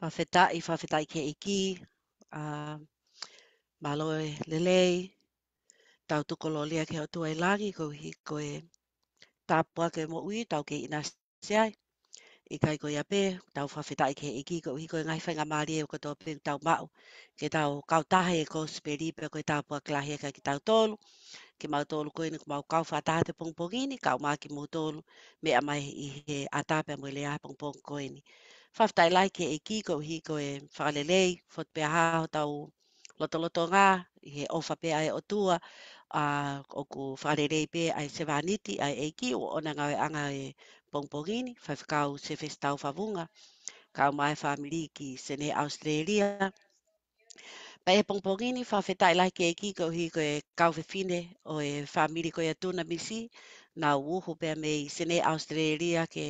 whawhetai, i whawhetai ke iki, uh, maloe lelei, tau tuko lo lia ke otua i langi, ko hi koe tāpua ke mo ui, tau ke ina seai, i kai koe ape, tau whawhetai ke iki, ko hi koe ngai whainga maari e wakatoa pe tau mau, ke tau kautahe e kos peri, pe koe tāpua ke lahi ka ki tau tolu, ke mau tolu koe ni ko mau kau whātaha te pongpongini, kau maa ki mō tolu, mea mai i he atāpea mo i lea pongpong koe ni. Koe ni whaftai like e kiko hi ko e whaalelei, whotpea hao tau loto loto ngā, he ofa pe ai o tua, a o ku whaalelei pe ai se vaniti ai e ki o ona ngā e anga e pongpongini, whaifkau se whestau whavunga, kau mai whaamiri ki sene Australia. Pa e pongpongini, whawhetai like e kiko hi ko e kauwhefine o e whaamiri ko e tuna misi, nā uuhu pe me i sene Australia ke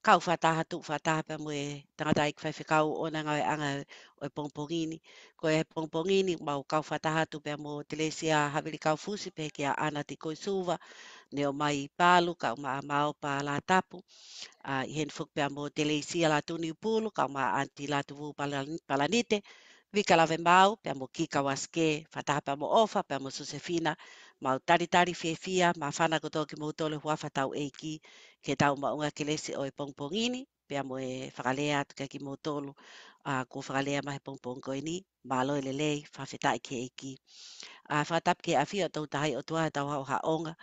kau whataha tu whataha pa mwe tangata i kwhai whikau o na ngau anga o e pongpongini. Ko e pongpongini mau kau whataha tu pa mwe telesia hawiri kau fusi pe kia ana ti koi suwa. Ne o mai pālu kau maa mao pa la tapu. Uh, I hen fuk pa mwe telesia la tuni upulu kau ma anti la tuvu palanite. Vika lawe mau pa mwe kika waske whataha pa mwe ofa pe mwe susefina mau tari tari fefia ma fana ko toki mo tole hua fatau eiki ke tau ma unga ke lesi oi pongpongini pe amo e fralea tu ke ki mo tolo a ko fralea ma pongpong ko ini ma lo ele lei fa fetai ke eiki a fatap ke afia tau tai o tua tau ha onga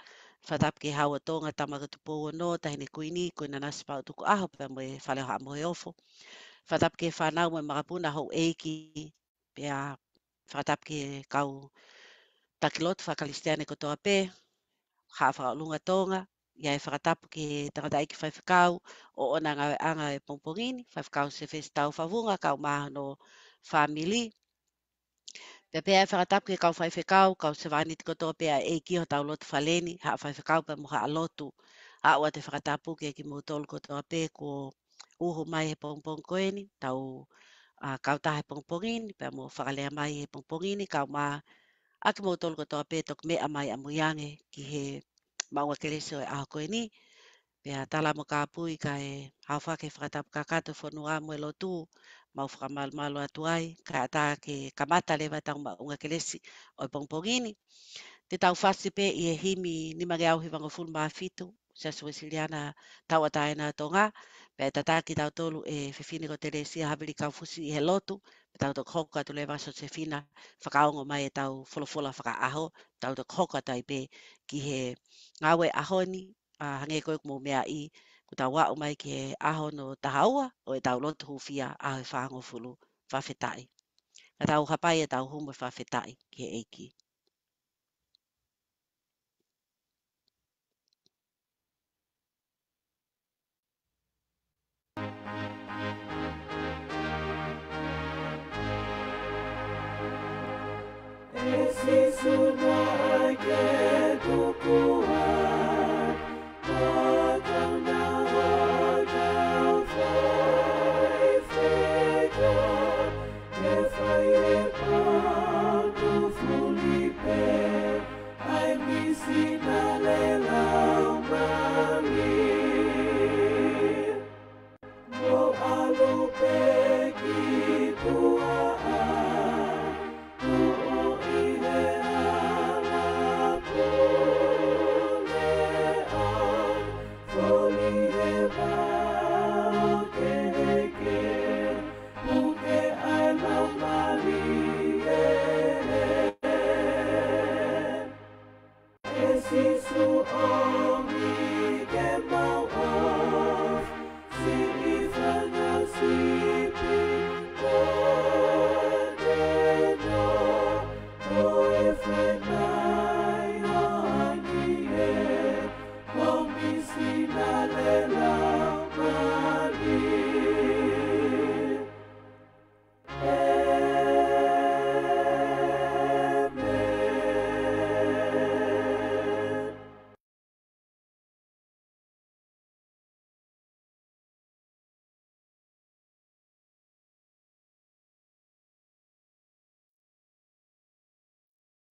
fatap ke ha o tonga tama ko tu po no tai ne ku ini ko na nas pa tu ko aho pe amo e fale ha mo e ofo fatap ke fa na mo ma ho eki pe a fatap ke kau taki lotu whakalistiane kotoa pē, hawha o lunga tōnga, ia e whakatapu ki tangata iki whaifakau o ona ngā anga e pompongini, whaifakau se whesi tau whavunga, kau maha no whamili. Pea pea e whakatapu ki kau whaifakau, kau se wani tiko tō pea e kiho tau lotu whaleni, ha whaifakau pa moha a lotu, a ua te whakatapu ki eki mūtolu ko tōa pē ko uhu mai he pongpong koeni, tau uh, kau taha he pongpongini, pea mō whakalea mai he pongpongini, kau maha a ke mōtolo katoa pētok me amai amuiange ki he maua keleso e ahakoe ni. Pea tala mo ka apui ka e hawha ke whakatapu ka kato whanu a muelo tū, mau whakamalu malo atu ai, ka ata ke kamata lewa tau maunga kelesi o i pongpongini. Te tau whasi pē i e himi ni mage au hi wanga full maa fitu, sa su e siliana tau ata e nga tonga, pea tata ki tau tolu e whiwhini ko te le si a habili kau fusi i he lotu, tau to koka tu leva so se fina whakaongo mai e tau wholofola whaka aho, tau to koka tai pe ki he ngawe aho ni, uh, hange koe kumo mea i, ku tau wao mai ki he aho no tahaua, o e tau lotu hufia aho e whaango fulu whawhetai. Na tau hapai e tau humo whawhetai ki he eiki. se sudou.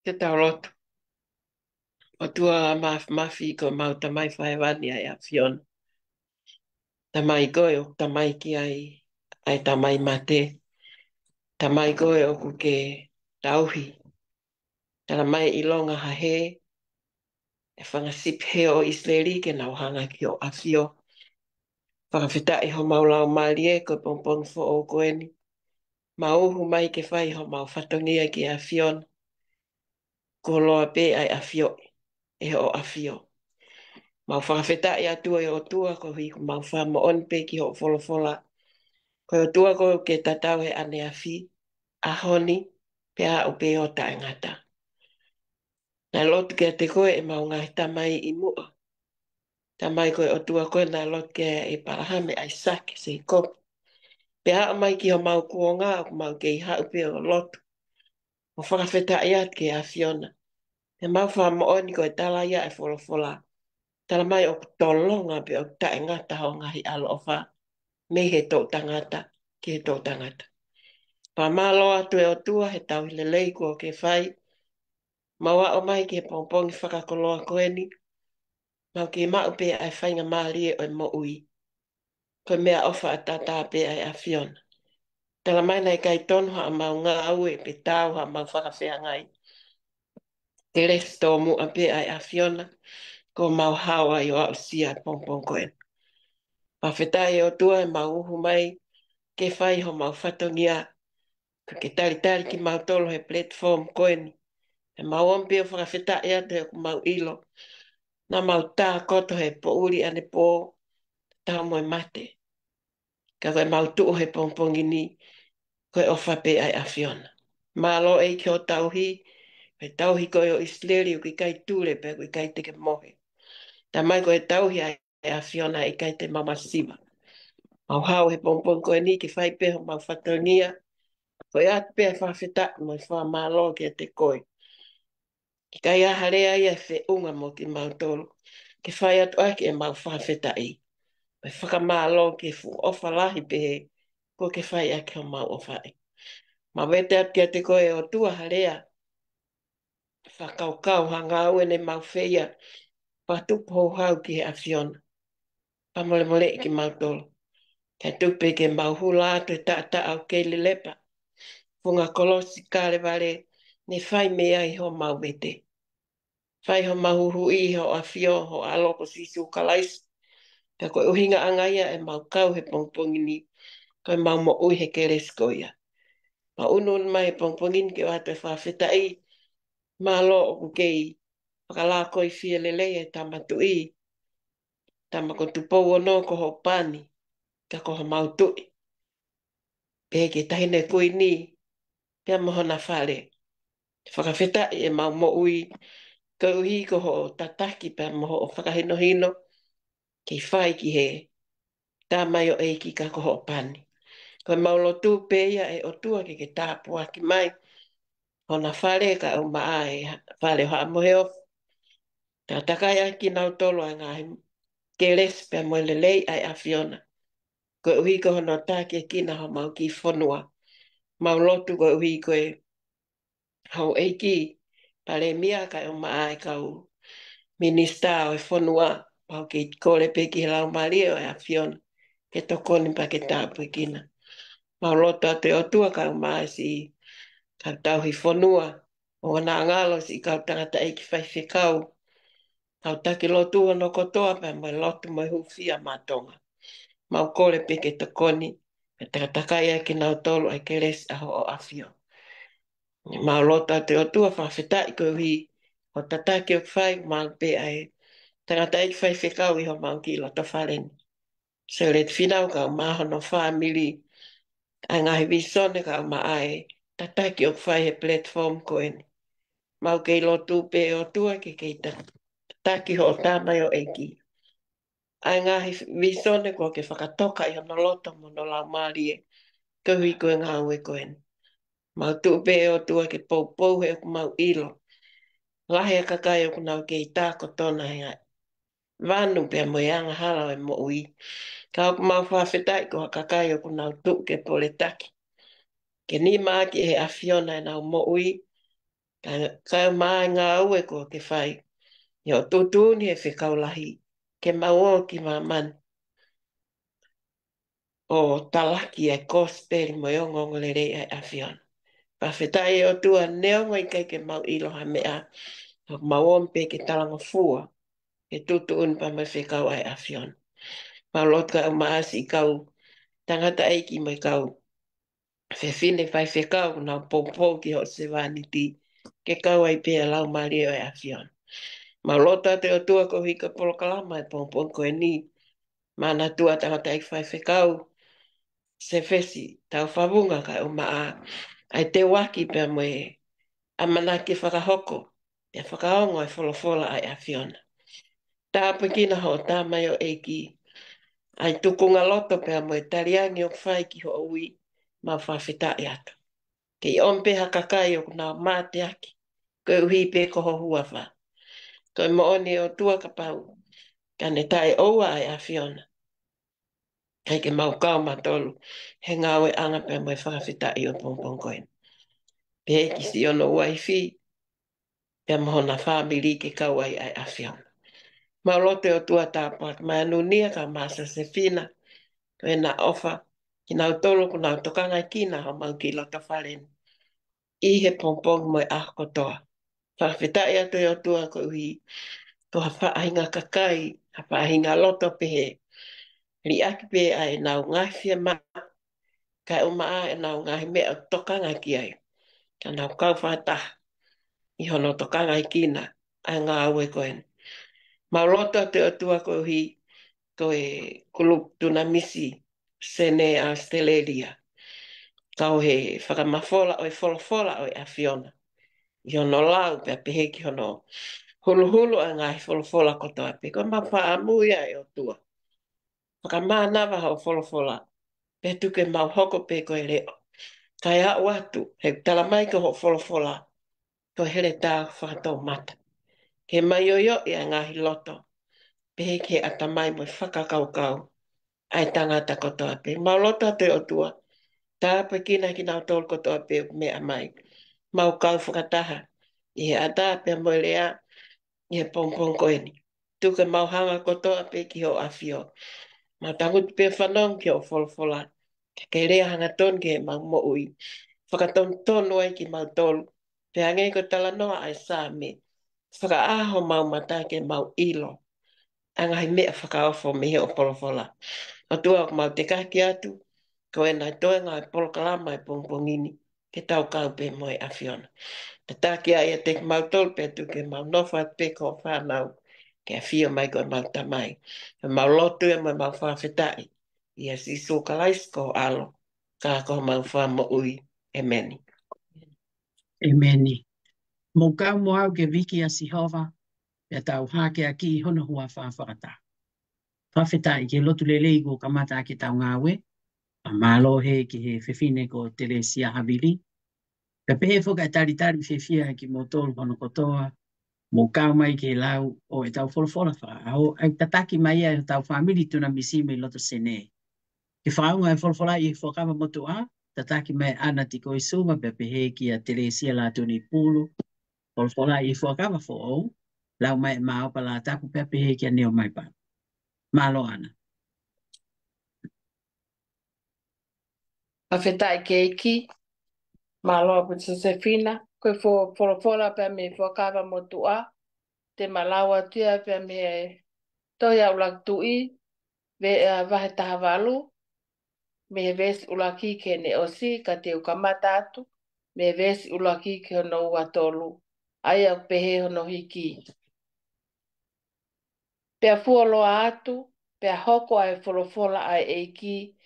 Te tau lotu. O tua maf, mafi ko mau tamai whae wani ai a Fiona. Tamai goe o tamai ki ai, ai tamai mate. Tamai goe o ku ke tauhi. Tana mai ilonga ha he. E whanga sip he o Israeli ke nau hanga ki o afio. Whanga whita i ho maulau maali e ko pompon fo o koeni. Ma uhu mai ke whai ho mau fatongia ki a Fiona ko loa pe ai afio e ho afio Mau fa feta ya e tua yo tua ko hi mau fa ma on pe ki ho folo fola ko yo tua ko ke tatau e ane afi a honi pe a o pe o ta ngata na lot ke te ko e ma unga ta i mu ta mai ko o tua ko na lot ke e parahame ai sak se ko pe a mai ki ho ma ko nga ma ke ha pe o lot o fa feta ya ke afiona Te mawha mo o ni koe tala ia e wholofola. Tala mai o tolonga pe o ta e ngata ho ngahi alo o wha. Me he tō tangata, ke he tō tangata. Pa malo atu e o tua he tau hile leiku o ke whai. Mawa o mai ke pongpongi whakakoloa koe ni. Mau ke mau pe ai whainga maari o e oi mo ui. Koe mea ofa a tata pe ai a fiona. Tala mai nei kai tonu ha mau ngā aue pe tau ha mau whakawhea ngai e re to mu a pe ai a fiona ko mau hawa i o al si a pong pong koen. Ma feta o tua e mau uhu mai ke fai ho mau fatongi a ka ke tari tari ki mau tolo he platform koen e mau ampe o whaka feta e ate mau ilo na mau tā koto he po uri ane po tau moe mate ka koe mau tuu he pong ni koe ofa pe ai a fiona. Ma e ki o tauhi, Pe tauhi koe o Isleri o ki kai tūre pe ki kai te mohe. Ta mai koe tauhi ai e a Fiona i kai te mama siwa. Mau hau he pompon koe ni ki whai peho mau whatangia. Koe at pe a whawhita mo i whaa mālo ki a te koe. Ki kai a harea i a e whe unga mo ki mau tolu. Ki whai atu ake e mau whawhita i. Mai whaka mālo ki fu ofa lahi pe he. Ko ke whai ake o mau ofa i. Mau e at ki a te koe e o tua harea whakaukau hanga au ene mau whea. Whatu pōhau ki he awhiona. Whamole mole ki mau tolo. Kei tupe ke mau hula atu e tata au kei le lepa. Whunga kolosi kare vale ne whai mea i ho mau mete. Whai ho mau hu i ho a whio ho a loko sisi u kalais. Ka koe uhinga angaia e mau kau he pongpongi ni. Koe mau mo ui he keres koia. Ma unu mai pongpongi ni ke wate whawhita i. i ma lo o kei whakala koi fia lele e tamatu i. Tama ko tu pou ono ko ho pani, ka ko ho mautu i. Pe ke tahine kui ni, pe a mohona whare. Whakafeta i e mau mo ui, ka uhi ko ho tataki pe a moho o whakahino hino, kei whai ki he, ta mai o eiki ka ko ho pani. Ko maulo tu pe ia e o tua ke ke tāpua ki mai, ona fale ka o ma ai fale ha mo heo ta ta ka ki na to lo nga he ke les pe mo le ai a fiona ko u ko no ta ki na ho ma ki fonua ma lo tu ko u ko e ho e ki pale mia ka o ma ai ka u minista o e fonua pa ke ko le pe ki la ma le a fiona ke to pa ke ta pu ki na ma lo te o tu ka o ma e si kau tau whanua, o ana angalo si kau tangata eki whaifekau, kau take lotu no kotoa pa mai lotu mai hufia matonga. Mau kore peke te koni, e takatakai ai ki nau tolu ai keres a o afio. Mau lotu a te otua whawhita i koe hi, o tatake o whai mau pe ai, tangata eki whaifekau kau ho mau ki lotu whareni. So let finau kau maho no whamili, ai ngahi visone kau maai, tataki o whai he platform ko eni. Mau kei lo tūpe o tua ke kei tataki ho tāmai o eki. Ai ngāhi visone ko ke whakatoka i hana loto mo no lau māri e. Kuhi koe ngā ue ko eni. Mau tūpe o tua ke pōpou he o mau ilo. Lahe a kakai o kunau kei tāko tona he ai. Vanu pe mo yanga hala e mo ui. Ka o kumau whawhetai ko a kakai o kunau tūke pole taki ke ni mā ki he awhiona e nau mo'ui, ka, ka mā ngā ue ko te whai, i o tūtū ni e whikaulahi, ke mau ki mā man. O talaki e kōsperi mo i ongo ngole rei e awhiona. Pa whetai e o tua neongo i kei ke mau iloha mea, o mau ompe ke talanga fua, e tūtū un pa mai whikau ai awhiona. Pa lotka o maasi kau, tangata eiki mai kau, fe fine fai fe kau na pōpō ki o se wāni ke kau ai pia lau mali o e awhion. Ma lota te o tua ko hika polo kalama e pōpō ko ni ma na tua tanga tai fai fe kau se fesi tau whabunga kai o maa ai te waki pia moe a mana ki whakahoko e whakaongo e wholofola ai awhion. Tā pakina ho tā mai o eiki ai tukunga loto pia moe tariangi o whai ki ho o ma whawhita e ata. Ke i ompe hakakai o kuna mā aki, ko e uhi pe koho hua wha. Ko e moone o tua ka pau, ka ne tae oua ai a Kei ke mau kau matolu, he ngāwe anga pe mai whawhita i o pongpong koina. Pe he kisi ono waifi, pe mohona whābili ke kauai ai a Fiona. o tua tāpua, ma anu nia ka māsa se fina, ko e na ofa, ki nau tolo ko nau tokanga kina ha mau ki laka whalen. I he pompong moi ah kotoa. Whawhita ea te o tua ko hi, to ha whaahinga kakai, ha whaahinga loto pehe. Li aki pe ai nau ngafia ma, kai o maa e nau ngahi mea tokanga ki ai. Ka nau kau whaata, i hono tokanga i kina, ai ngā aue koen. Mau loto te o tua ko hi, ko e kulup tuna misi, sene a steledia. Tau he whakamawhola oi wholawhola oi a Fiona. I hono lau pia pehe ki hono hulu a ngai wholawhola koto a pe. Ko ma wha a e o tua. Whakamanawa ho wholawhola. Pe tuke mau hoko pe koe reo. Kai a watu, he tala mai ko ho wholawhola. To here tā whakatau mata. Ke mai oio i a ngahi loto. Pehe ke atamai mo mai whakakaukau. kau ai tangata kotoa pe. Maulota te otua. Tā pe kina ki nau tol kotoa pe me amai. Mau kau whakataha. I he ata pe moelea. I he pongpong koeni. Tuka mau hanga kotoa pe ki ho afio. Mau tangut pe whanong ki ho folfola. Ke kei rea hanga ton ki he mau mo ui. Whakaton ton oi ki mau tol. Pe angei ko tala noa ai sā me. Whaka aho mau mata ke mau ilo. Angai mea whakaofo me he o polofola atua ko mau te kaki atu, ko e nai toe ngai polo kalama e pongpong ini, ke tau kau pe moe a fiona. Ta taki a ia e te mau tol pe atu ke mau nofa pe ko whanau, ke a fio mai goi mau tamai, e mau lotu e moe mau whawhetai, ia si su ko alo, ka ko mau whamo ui e meni. E meni. Mokau moau ke viki a si hova, e tau hake a ki hona hua whawhatai. Whawhetai ke lotu lelei ko kamata ke tau a mālo he ke he whewhine ko tere sia habili. Ka pehe foka e taritari whiwhia ki mō tōru kono kotoa, mō kau mai ke lau o e tau wholawhola wha. Au ai tataki mai e tau whamiri tuna misi me loto sene. Ke whaunga e wholawhola i whakama motu a, tataki mai ana tiko i suma pe pehe ki a tere sia la tuni pulu, wholawhola i whakama fo au, lau mai e māopa la taku pe pehe ki a neo mai pāna. malo ana. A whetai ke keiki, malo a putu se whina, koe fō wholawhola pia me whakawa mo tua, te malawa tia pia me e tohi au lak tui, ve e uh, wahe taha walu, me he ves ulaki ke ne osi ka te ukamata atu, me he ves ulaki ke hono ua tolu, ai au pehe hono hiki. Mm pe fua loa atu, pe hoko ai folofola ai eiki,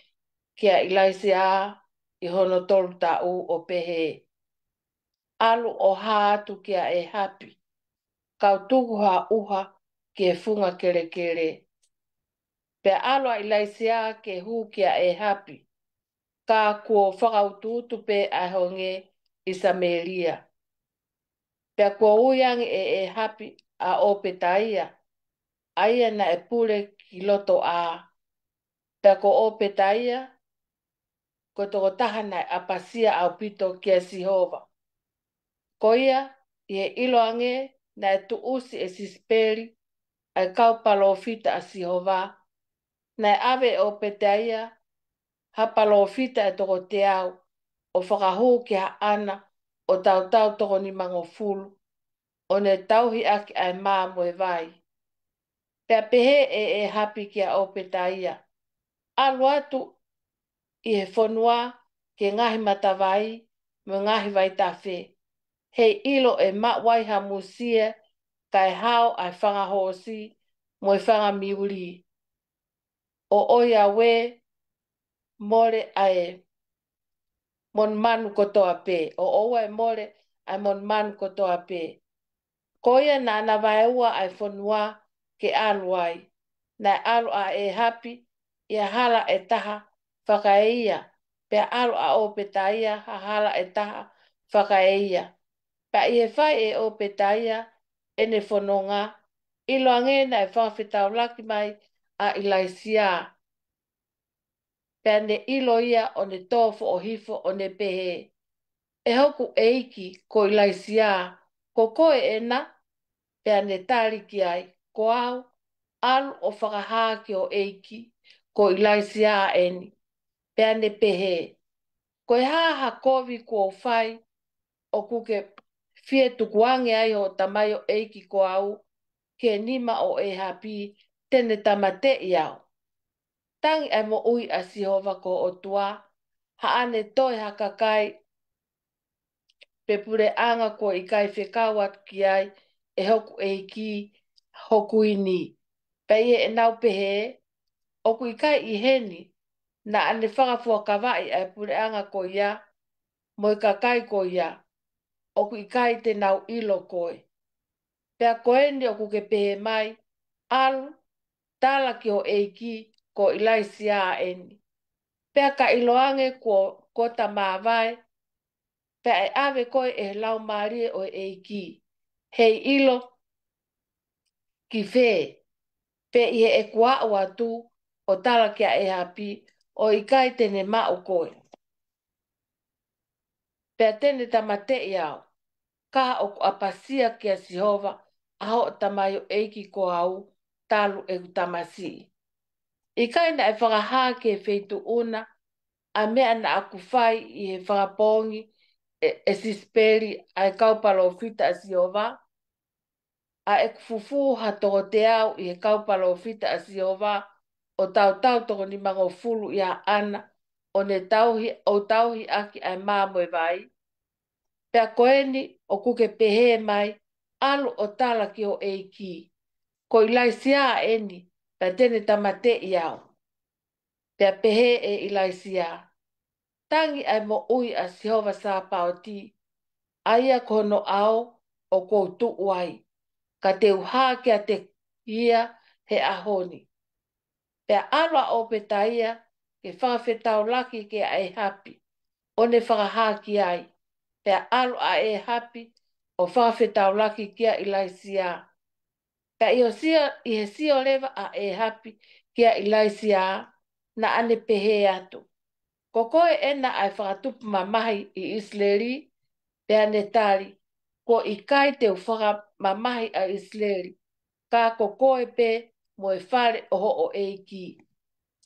kia ilai se a, i hono tolu ta u o pehe. Alu o ha atu kia e hapi, kau tuku ha uha ke funga kere kere. Pe alo ai lai se a ke hu kia e hapi, ka kuo whakautu pe a honge i Samelia. Pea kua uiangi e e hapi a ope taia ai ana e pule ki loto a pe ko o pe ko to taha na a pasia au pito ki a sihova hova. Ko ia e ilo ange na e tu usi e si speri ai kau palofita a sihova na e ave o pe taia ha palo e toko te au o whakahu ki ha ana o tau tau toko ni mango o ne tauhi aki ai mā moe vai pe pehe e e hapi kia o petaia. Alo atu i he whonua ke ngahi matawai mo ngahi vai tawhi. He ilo e matwai ha musia kai hao ai whanga hosi mo i whanga miuri. O oi a we, more ae, mon manu kotoa pē. O oa e more a mon manu kotoa pē. Koia nana vai ua ai whonua, ke alu ai. Nei alu a e hapi, i e a hala e taha whaka e ia. Pea alu a o pe ta ia, a hala e taha whaka e ia. Pea i e whai e o pe ta ia, e ne whanonga, i lo ange na e whawhetau laki mai a i lai siā. Pea ne ilo ia o ne tōfo o hifo o ne pehe. E hoku e iki ko i lai siā, ko koe e na, pea ne tāriki ai. E ko au, al o whakaha o eiki, ko ilai si a eni, pea ne pehe. Ko e haha kovi ko o whai, o kuke fie tukuange ai o tamai o eiki ko au, ke nima o e hapi, tene tamate iau. Tangi e mo ui a sihova ko o tua, haane toi hakakai, pe pure anga ko i kai whekawat ki ai, e hoku e ki, hoku ini. Pei e nau pehe, o kui kai i heni, na ane whakafua kawai e pure ko ia, mo i kakai ko ia, o kui kai te nau ilo koe. Pea koe ni o kuke pehe mai, alu, tala ki ho eiki ko ilai sia a eni. Pea ka ilo ange ko, kota ta mawai, pea e ave koe e lau marie o eiki. Hei ilo, ki fē, pe i e kua o atu o tala kia e hapi o i kai tene ma o koe. Pe a tene tamate i au, ka o apasia kia sihova a ho tamai o eiki ko au talu e utamasi. I kai na e whakaha ke feitu una a mea na aku fai i he whakapongi e, e sisperi a e kaupalo fita a sihova. Si a e kufufu ha toko te au i e kaupala o fita a si ova o tau tau toko ni mga fulu i a ana o ne tauhi, o tauhi aki ai mamo e vai. Pea koeni o kuke pehe mai alu o tala ki o eiki. Ko ilai sia a eni pe tene tamate i au. Pea pehe e ilai sia. Tangi ai mo ui a si ova sa pao ti. kono au o koutu Aia kono au o koutu uai ka te uhā kia te ia he ahoni. Pea alwa o pe ia, ke whawhetau laki ke ai e hapi, o ne whakahā ki ai. Pea alo a e hapi, o whawhetau laki ke a ilai siā. Pea iho sia, ihe sia lewa a e hapi, ke a ilai siā, na ane pehe atu. Koko e ena ai whakatupu ma mahi i Isleri, pea ne tari, ko i kai te uwhakapu, mamahi a Israeli. Ka ko koe pe mo e whare o o eiki.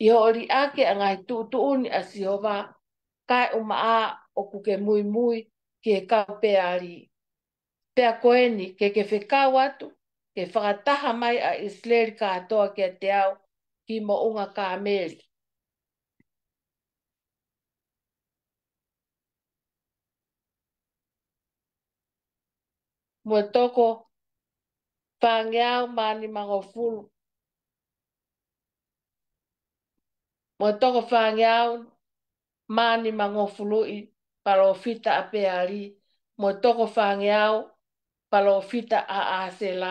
I ho ake a ngai tuutuuni a sihova, kai o maa o kuke mui mui ki e kau peari. Pea koeni ke ke whekau atu, ke whakataha mai a Israeli ka atoa kia te au ki mo unga ka meri. Mua toko pangea o mani mango fulu. Mo toko pangea o mani mango fulu i palo fita a peari. Mo toko pangea palo fita a asela.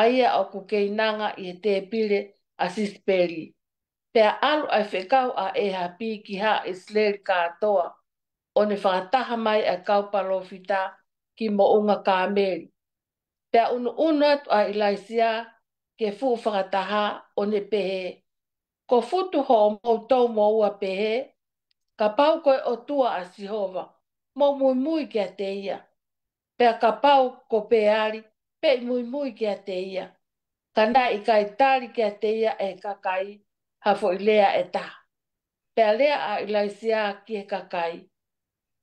Aia o kukeinanga i e te pile a sisperi. Pea alu ai whekau a e hapi ki ha e sler katoa. O ne whakataha mai a kau palo fita ki mo unga kāmeri pe unu unu atu a ilaisia ke fu whakataha o ne pehe. Ko futu ho mou tau mou a pehe, ka pau koe o tua a sihova, mou mui mui kia te ia. Pe a ka pau ko pe ari, pe mui mui kia te ia. Ka nā i kai tāri kia te ia e kakai, hafo i lea e tā. Pe a lea a ilaisia ki e kakai.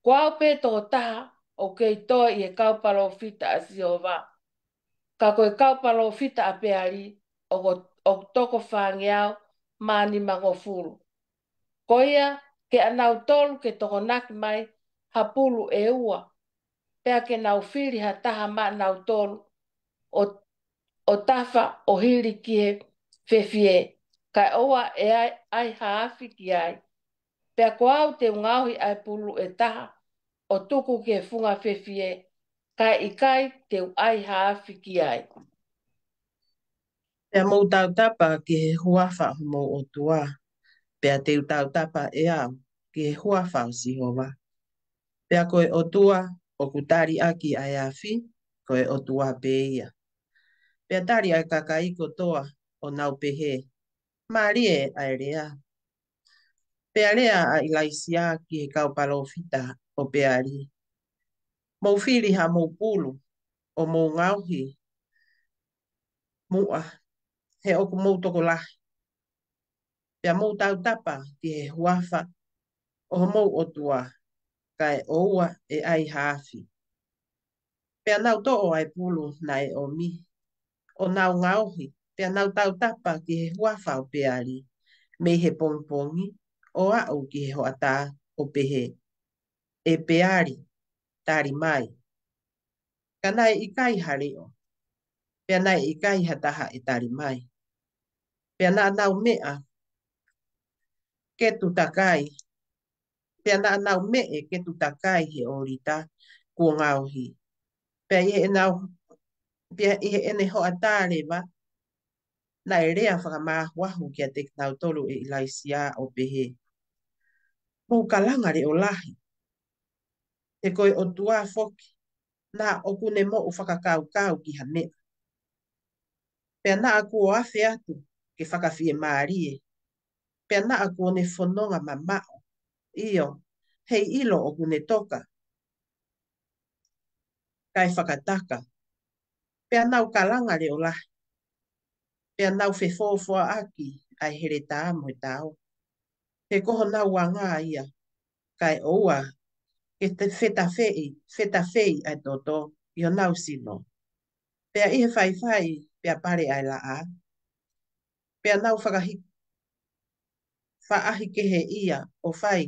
Kwa au pē tō taha, o kei toa i e kaupalo fita a sihova. Kwa ka koe kaupalo o fita a peari o, go, o toko whangiao maani mango furu. Koia ke anau tolu ke toko naki mai hapulu e ua. Pea ke nau whiri ha taha ma nau tolu o, o tafa o hiri kie whewhie. Kai oa e ai, ai haafi ki ai. Pea ko au te ngauhi ai pulu e taha o tuku ke funga whewhie. Pea ka i kai te ai hāwhiki ai. Pea mou tau tapa ki he huawha mou o tua. Pea teu tau tapa e au ki he huawha o si hova. Pea koe o tua o kutari aki ai awhi, koe o tua pe ia. Pea tari ai kaka iko toa o nau pehe. Marie ai rea. Pea rea a ilaisia ki he kaupalo fita o pea rea mau whiri ha mau pulu o mau ngauhi mua he oku mau toko lahi. Pea mau tau tapa ki he huafa o ho mau otua ka e oua e ai haafi. Pea nau to o ai pulu na e o mi. O nau ngauhi pea nau tau tapa ki he huafa o peari me he pongpongi o au ki he hoata o pehe e peari. tari mai. Ka nai i kai hari o. Pea nai i kai ha taha i tari mai. Pea na anau mea. Ketu takai. Pea na anau mea ketu takai he orita kua ngauhi. Pea i he nau. Pea i he ene hoa tāre wa. Na e rea whakamā wahu kia te nau tolu e ilai siā o pehe. Pau kalangare o lahi. te koe o tua foki, nā o kune mo u whakakau kau ki hame. Pea nā aku o afe atu, ke whakawhie maarie. Pea nā aku o ne whononga ma mao. Io, hei ilo o kune toka. Kai whakataka. Pea nau kalanga reo lahi. Pea nau fe fōfua aki, ai here tā mo tāo. He koho nau wanga ia, kai oua e te feta fei, feta fei ai toto, i o nau sino. Pea ihe fai fai, pea pare ai la a. Pea nau whakahi, whaahi kehe ia o fai,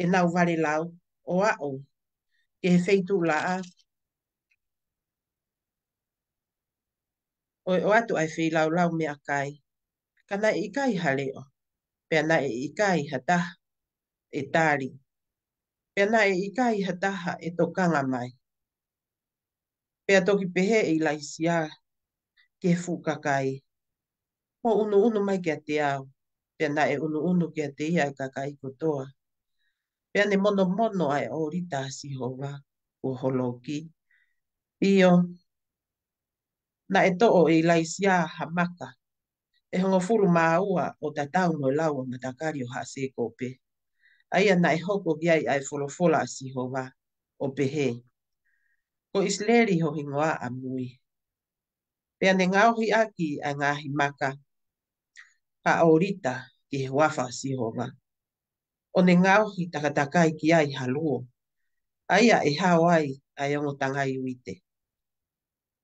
e nau vare lau o a o, ke he feitu la a. O, o atu ai fei lau lau mea kai, ka nai i kai hale o, pea nai e i kai hata, e tāri. E e na e ika i hataha e tō kanga mai. Pea toki pehe e ilaisia ke fukakai. Mo unu unu mai kia te au, pea na e unu unu kia te ia e kakai kotoa. Pea ne mono mono ai o rita si hova o holoki. Io, na e o e ilaisia hamaka. E hongo furu maa ua o tatau no lau o matakari o hasee kopee aia nai e hoko ki ai ai folofola a si hova o pehe. Ko is isleri ho hingoa a mui. Pea ne ngauhi aki a ngahi maka. Pa orita ki he wafa a si hova. O ne ngauhi takatakai ki ai haluo. Aia e hao ai a yongo tangai uite.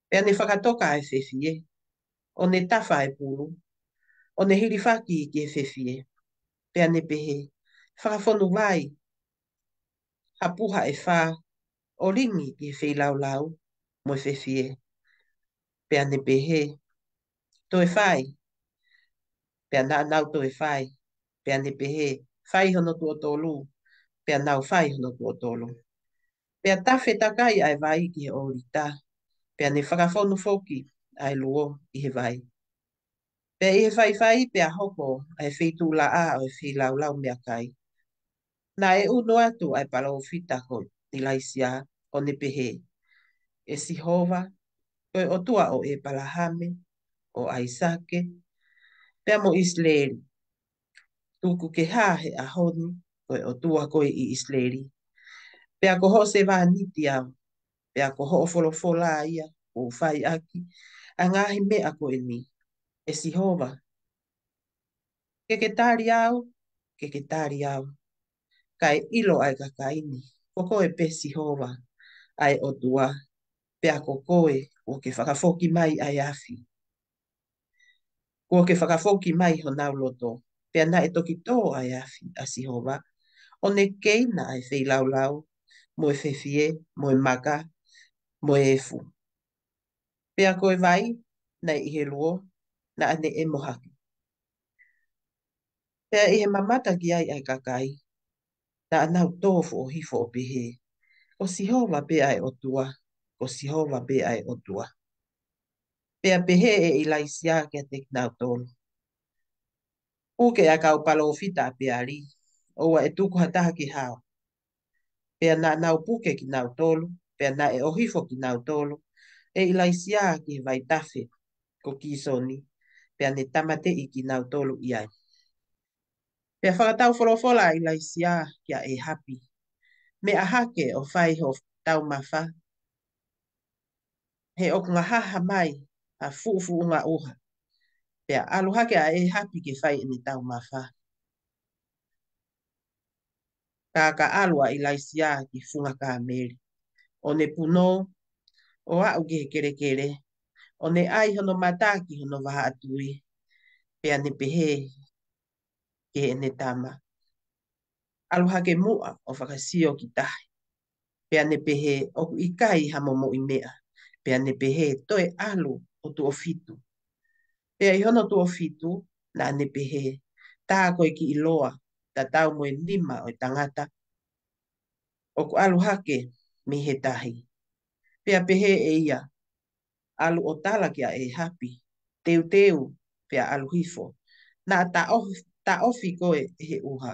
Pea ne whakatoka ai e fefie. O ne tafa ai e pulu. O ne hirifaki ki he fefie. Pea Pea ne pehe whakawhanungai. Hapuha e whā, o ringi ki whi lau lau, mo whi whie. Pea ne behe, to e whai. Pea na nau to e whai. Pea ne behe, whai hono tua tōlu. Pea nau whai hono tua tōlu. Pea ta whetakai ai vai ki he orita. Pea ne whakawhonu foki ai luo i he vai. Pea i he whai whai, pea hoko ai whi tūla a o e whi lau lau mea kai. na e uno atu ai palaofita hoi i laisia o nepehe. E hova, o e otua o e palahame, o Aisake, pea mo Isleri. Tuku ke hahe a honi, o e otua koe i Isleri. Pea ko ho se vaniti au, pea ko ho folofola ia, o fai aki, a ngahi mea koe ni. E hova. ke ke tari au, ke ke tari au. kai ilo ai ka kakaini. Koko e pesi hova ai o tua. Pea koko e o ke whakafoki mai ai afi. Ko ke whakafoki mai ho nau loto. Pea na e toki tō ai afi a si hova. O ne keina ai whei lau lau. Mo e whewhie, maka, mo e efu. Pea koe vai, na i he luo, na ane e mohaki. Pea i he mamata ki ai ai kakai, na anau tōfu o hifo o pihe. O si hova pe ai o tua, ko si hova pe ai o tua. Pea pehe e ilai sia kia te kinau tōlu. Uke a kau palo o fita a pea ri, oua e tukuha taha ki hao. Pea na nau puke ki nau tōlu, pea na e hifo ki nau tōlu, e ilai sia ki vai tafe, ko kisoni, pea ne tamate i ki nau tōlu i ai. Pea whakatau wholofola i laisia kia e hapi. Me ahake o whai ho tau mawha. He ok ngā haha mai a fufu ngā oha. Pea aluhake a e hapi ke whai ni tau mawha. Ka ka alua i laisia ki funga ka meri. O ne puno, o au ki he kere kere. O ne ai hono mataki hono waha atui. Pea ne pehe e ne tama. Aloha ke mua o whakasio ki tahi. Pea ne pehe o i kai ha momo i mea. Pea ne pehe toe alu o tu ofitu. Pea i hono tu ofitu, na ne pehe, tā koe ki iloa, ta tau moe lima o i tangata. O ku alu hake, mi he tahi. Pea pehe e ia, alu o tala kia e hapi, teu teu, pea alu hifo. Nā ta ta ofi koe he uha.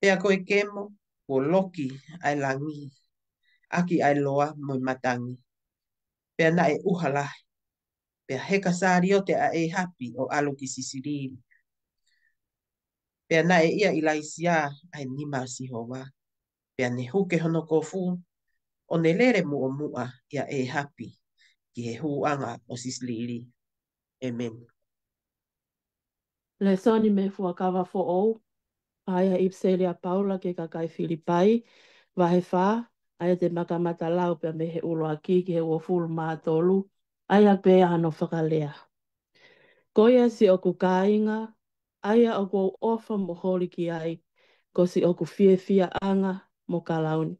Pea koe kemo, ko loki ai langi, aki ai loa moi matangi. Pea na e uha lahi. Pea heka sari o te a e hapi o alu ki sisiriri. Pea na e ia ilaisia ai nima si hova. Pea ne huke hono kofu, o ne lere mua mua ia e hapi ki he huanga o sisiriri. Amen. Le thani me fua fo ou. Aia ipselia paula ke kakai filipai. Vahe wha. Aia te makamata lau pia me he ulo a ki ki he wafulu maa tolu. Aia pe ano whakalea. Koia si oku kāinga. Aia oku au ofa mo holi ki ai. Ko si oku fie fia anga mo kalauni.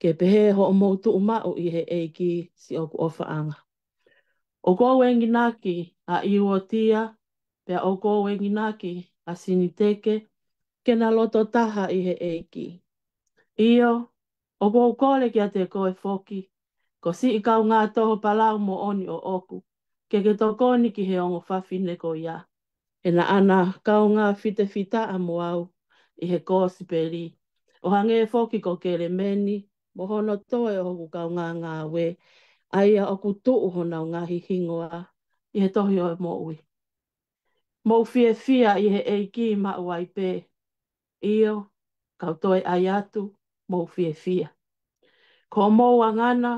Ke pehe ho o moutu o i he eiki si oku ofa anga. O kua wengi naki a iwa tia. Aia Pea o kō wengi nāki, a sini teke, ke nā loto taha i he eiki. Io, o kō kōle kia te koe foki, ko si i kau ngā toho palau mo oni o oku, ke ke tō kōni ki he ongo whawhine ko ia. E nā ana kau ngā fite fita a mo au, i he kōsi peri. O hange e foki ko kere meni, mo hono toe o hoku kau ngā ngā we, aia o ku tuu o ngā hihingoa, i he tohi o mo ui mou fia fia i he eiki i ma uai pē. Io, kau toi ai atu, mou fia fia. Ko mou angana,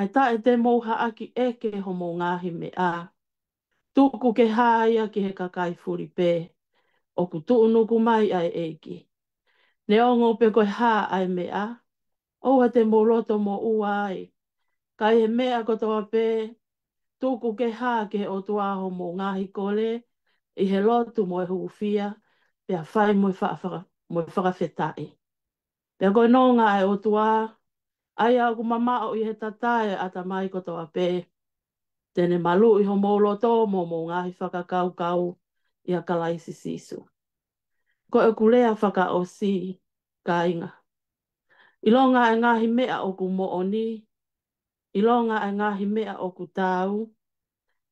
ai ta e te mou haaki eke ho mou ngāhi me ā. Tuku ke hāia ki he kakai furi pē. Oku tuu nuku mai ai eiki. Ne ongo pe koe hā ai me ā. Oua te mou roto mō ua ai. Kai he mea kotoa pē. tūku ke hā ke o tuaho mō ngāhi kolea i he lotu mo e hukufia, pia whai mo i mo i whakawhetae. Pia koe no ngā e otua, ai au kumama o i he tatae a mai koto a pē. Tene malu i ho mōlo tō mō mō ngāhi whakakau kau i a kalaisi sisu. Ko e kulea whaka o si ka inga. I longa e ngāhi mea o ku mo ni, i longa e ngāhi mea o ku tāu,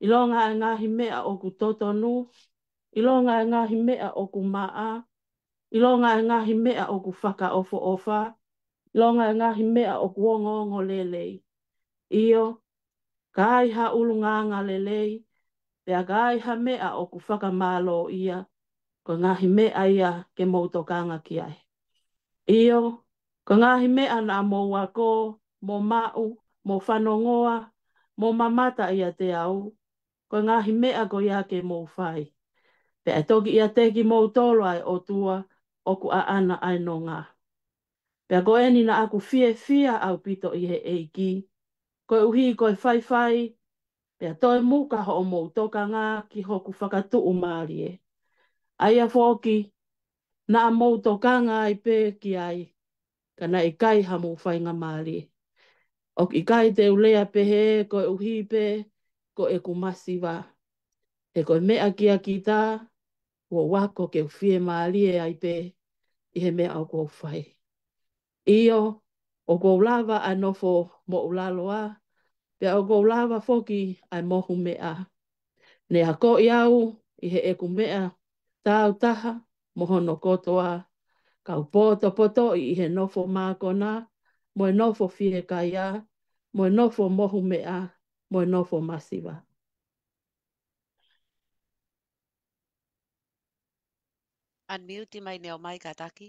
i longa e ngāhi mea o ku totonu, I longa e ngāhi mea o ku maa. I longa e ngāhi mea o ku whaka ofo ofa. I longa e ngāhi mea o ku ongo ongo lelei. Io, ka ai ha ulu ngānga lelei, pea ka ai ha mea o ku whaka mālo ia, ko ngāhi mea ia ke mouto kānga ki ai. Io, ko ngāhi mea nā mō wako, mō mau, mō whanongoa, mō mamata ia te au, ko ngāhi mea ko ia ke mō whai. Pe ai toki ia te ki mou tolo ai o tua, o ku a ana ai no ngā. Pe a goeni na aku fie fia au pito i he eiki, e koe uhi koe fai fai, pea toi muka ho o mou toka ngā ki hoku whakatu umārie. Ai a fōki, na a mou toka ngā i pē ki ai, ka na i kai ha mou fai ngā māri. O ki kai te ulea pehe, koe uhi pe, ko e kumasi wā. E, e mea ki tā, ki tā, ua wako ke uwhie maalie ai pe i he mea o kou whai. Io, o kou lava a nofo mo u lalo a, pe o kou lava foki ai mohu mea. Ne a ko i au i he eku mea, tau taha, moho no kotoa, kau pōta poto i he nofo mākona, moe nofo fie kai a, moe nofo mohu mea, moe nofo masiva. unmute mai neo mai ka taki.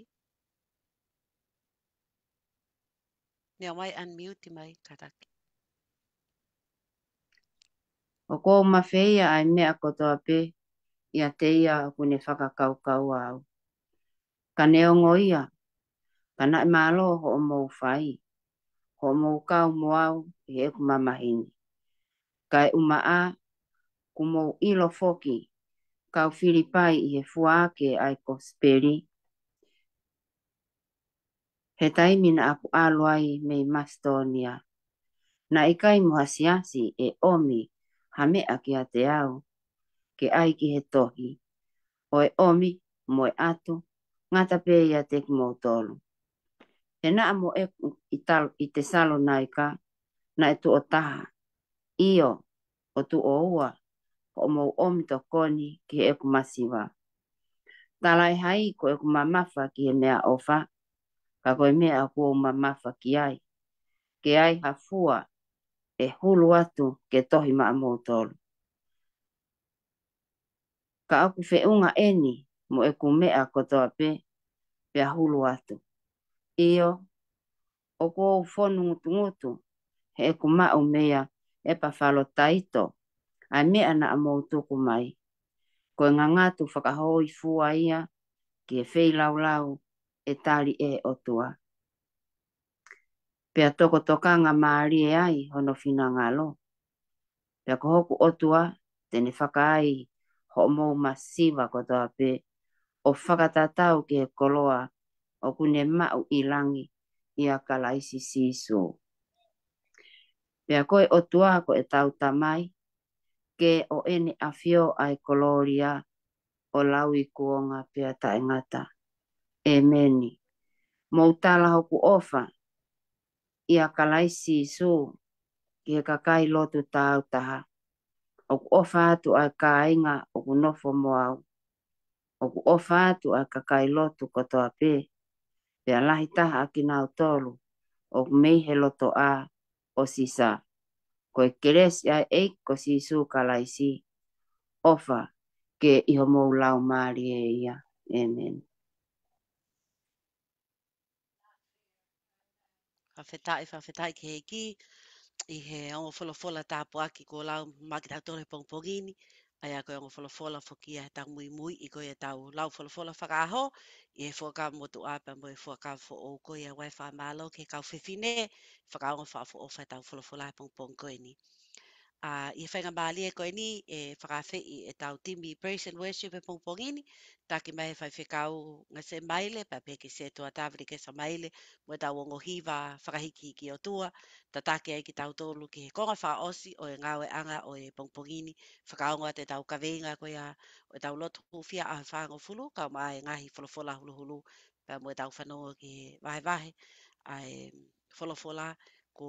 Neo mai unmute mai ka taki. O ko ma feia ai mea kotoa pe, ia teia kune whakakau kau au. Ka neo ngoia, ka nai malo ho o mou whai, ho o mou kau mo au i e kumamahini. Ka e uma a, kumou ilo foki, kau whiripai i he fuake ai ko speri. He taimina apu aloai mei mastonia. Na ikai e muhasiasi e omi hame aki a te au, ke ai ki he tohi. O e omi, moe ato ngata pei a te kumotolu. He naa mo e italo, i te salo naika, na e tu o taha, io, o tu o ua, ko mo om to koni ki e ku masiva. Talai hai ko e ku mamafa ki e mea ofa, ka koe mea ku o mamafa ki ai. Ke ai hafua e hulu atu ke tohi maa mōtoro. Ka aku feunga eni mo e kumea mea kotoa pe, pe a hulu atu. Io, o ko o ngutu ngutu, he e ku mea e pa falo taito a me ana a mou mai. Koe ngā ngātu whakahoi fua ia, ki e whei lau lau, e tāri e o tua. Pea toko toka ngā maari e ai, hono whina ngā lo. Pea ko hoku o tua, tene whakaai, ho mou ma siwa kotoa pe, o tau ki e koloa, o kune mau i langi, i a kalaisi sisu. Pea koe o tua ko e tau tamai, ke o ene a fio ai koloria o lau i kuonga pia ta ngata. E meni. Moutala hoku ofa. Ia kalaisi su ki he kakai lotu tau taha. Oku ofa atu ai kāinga oku nofo moau. Oku ofa atu ai kakai lotu kotoa pē. Pea lahi taha aki nau tolu. Oku mei he loto a o sisa. Koekkeresia eikkosi suukalaisi ofa ke iho mou lau maari ia Amen. Whawhetai, whawhetai ke he i he aongo wholofola tāpua ki ko lau maki tau tore pongpongini, ai a koe ngō wholofola whoki e tā mui mui i koe e tāu lau wholofola whakaaho, i e fuaka motu apa mo e fuaka fo o koe a wai whaamalo ke kau whiwhine, whakaongo wha fo o whai tāu wholofola e pong pong koe ni a i whainga maali e koe ni e whakawhi i e tau timi praise and worship e pongpongini, ta ki mai e whai whikau ngā se maile, pa peke se tua tāwiri ke sa maile, mo e tau ongo hiva whakahiki ki o tua, ta take ai ki tau tōlu ki he konga wha osi o e ngāwe anga o e pongpongini, whakaongo a te tau kawenga koe a o e tau lotu hufia a he whaango fulu, kau maa e ngahi wholofola hulu hulu, mo e tau whanonga ki he vahe vahe, a e wholofola ko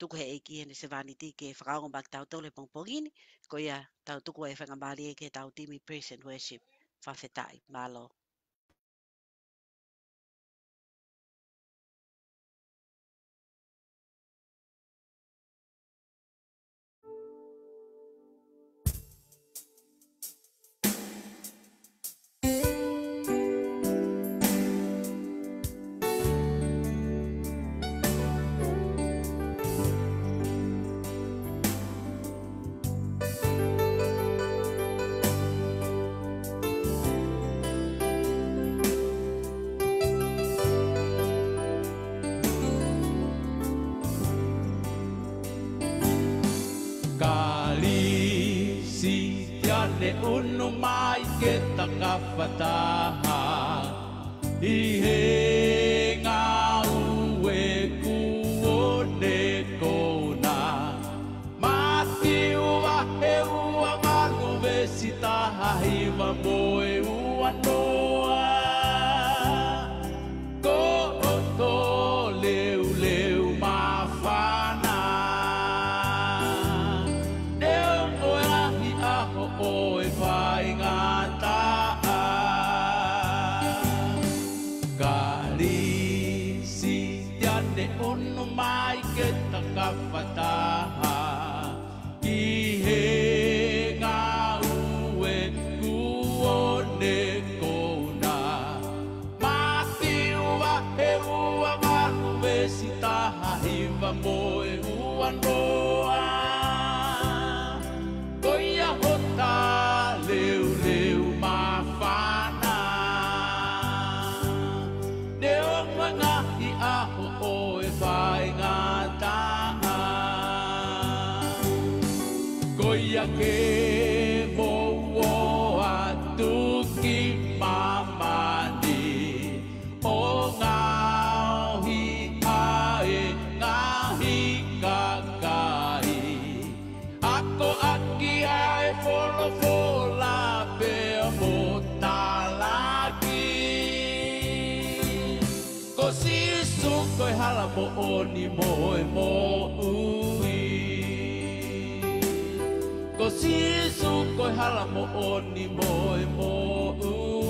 tuku he eki ene se vani ti ke whakaongo mak tau tole pongpongini, ko ia tau tuku e whangamari e ke tau timi present worship whawhetai. Mālo. Mālo. si su coi hala mo on ni boy mo u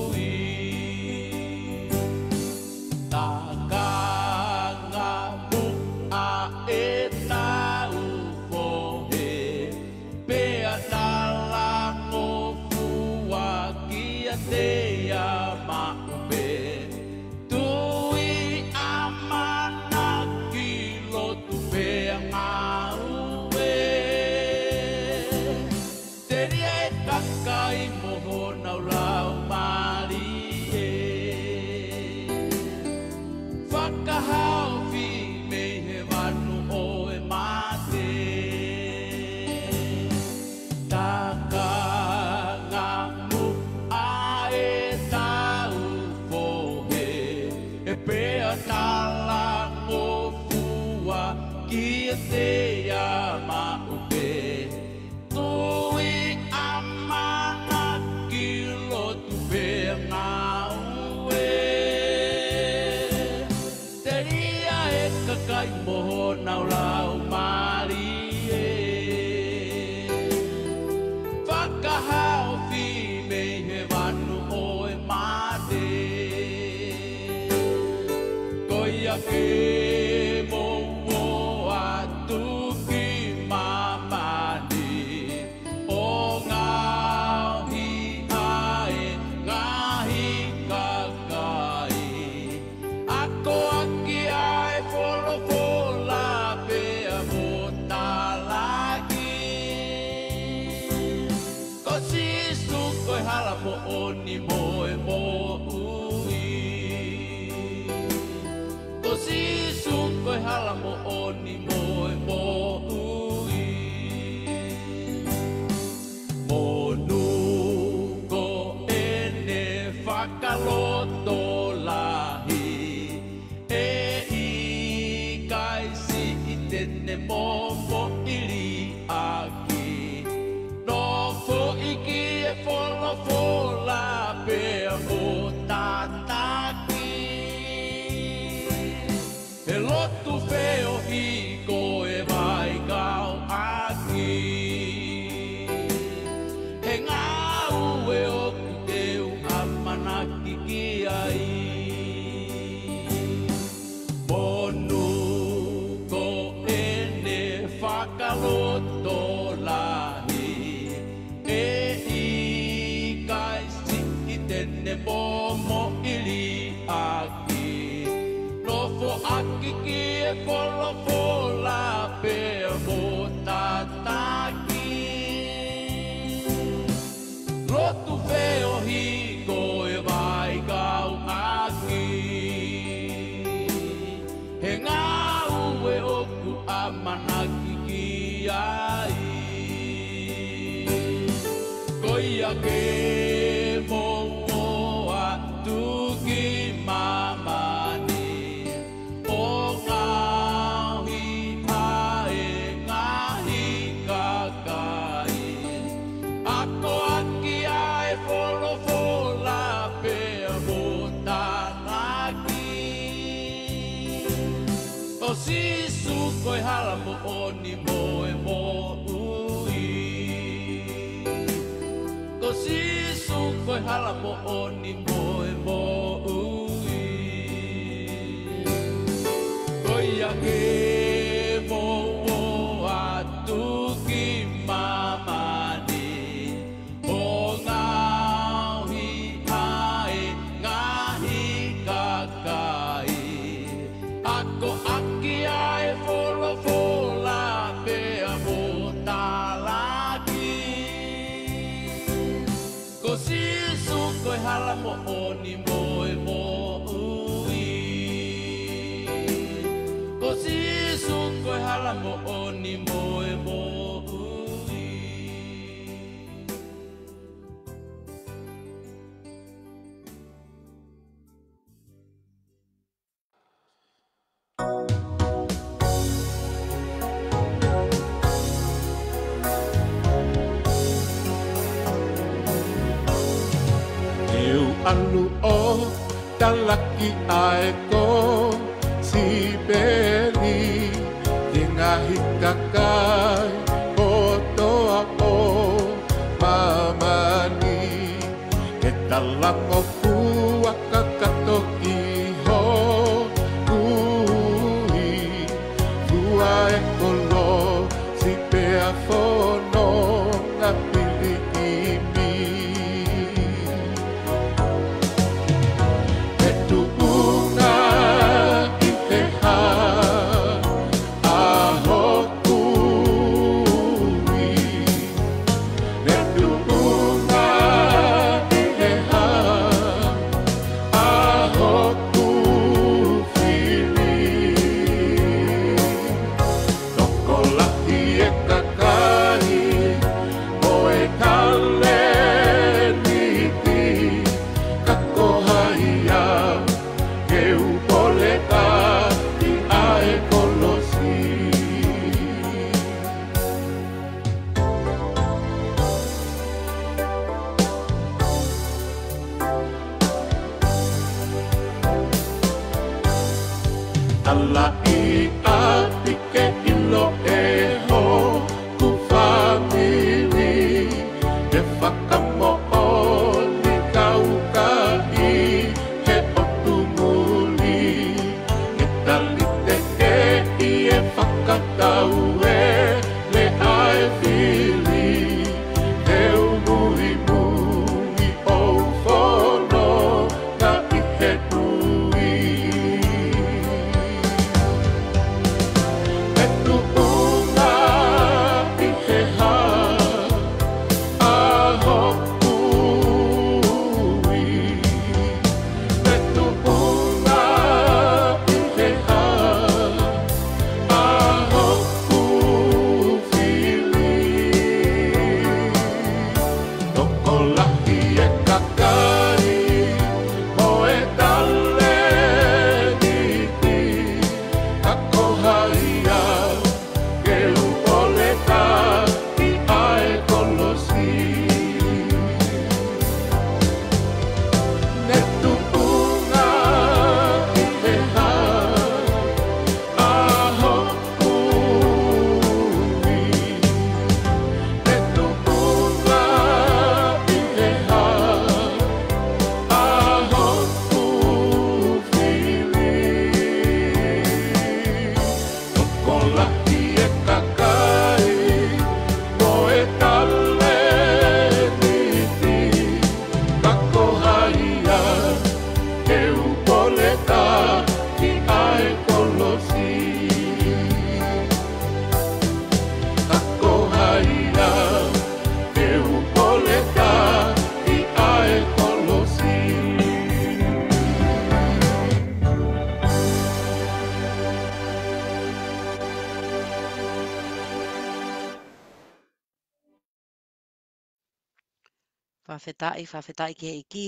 whawhetai, whawhetai ki hei ki.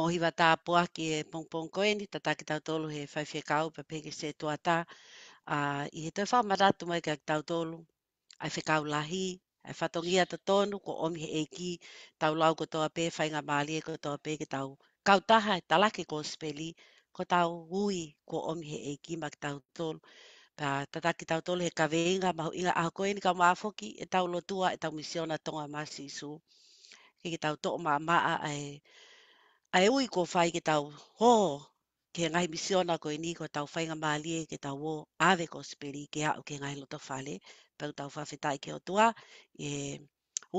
O hiwa tā poa ki e pong pong koeni, tata ki tau tolu he whaiwhia kau pa pege se tua tā. I he tau ratu mai ka tau tolu, ai whekau lahi, ai whatongia ta tonu, ko omi he eiki, tau lau ko toa pē, whainga maalie ko toa pē, ke tau kautaha, talake ko speli, ko tau hui, ko omi he eiki, ma ki tau tolu. Pa tata ki tau tolu he kaveinga, mahu inga ahakoe ni ka maafoki, e tau lotua, e tau misiona tonga masi su ki ki tau toko maa maa ai, e, ai e ui ko whai ki tau ho, ke ngai misiona ko ini ko tau whainga maa lie ki tau o ave ko spiri ki a ke ngai loto whale, pau tau whawhetai ki o tua, e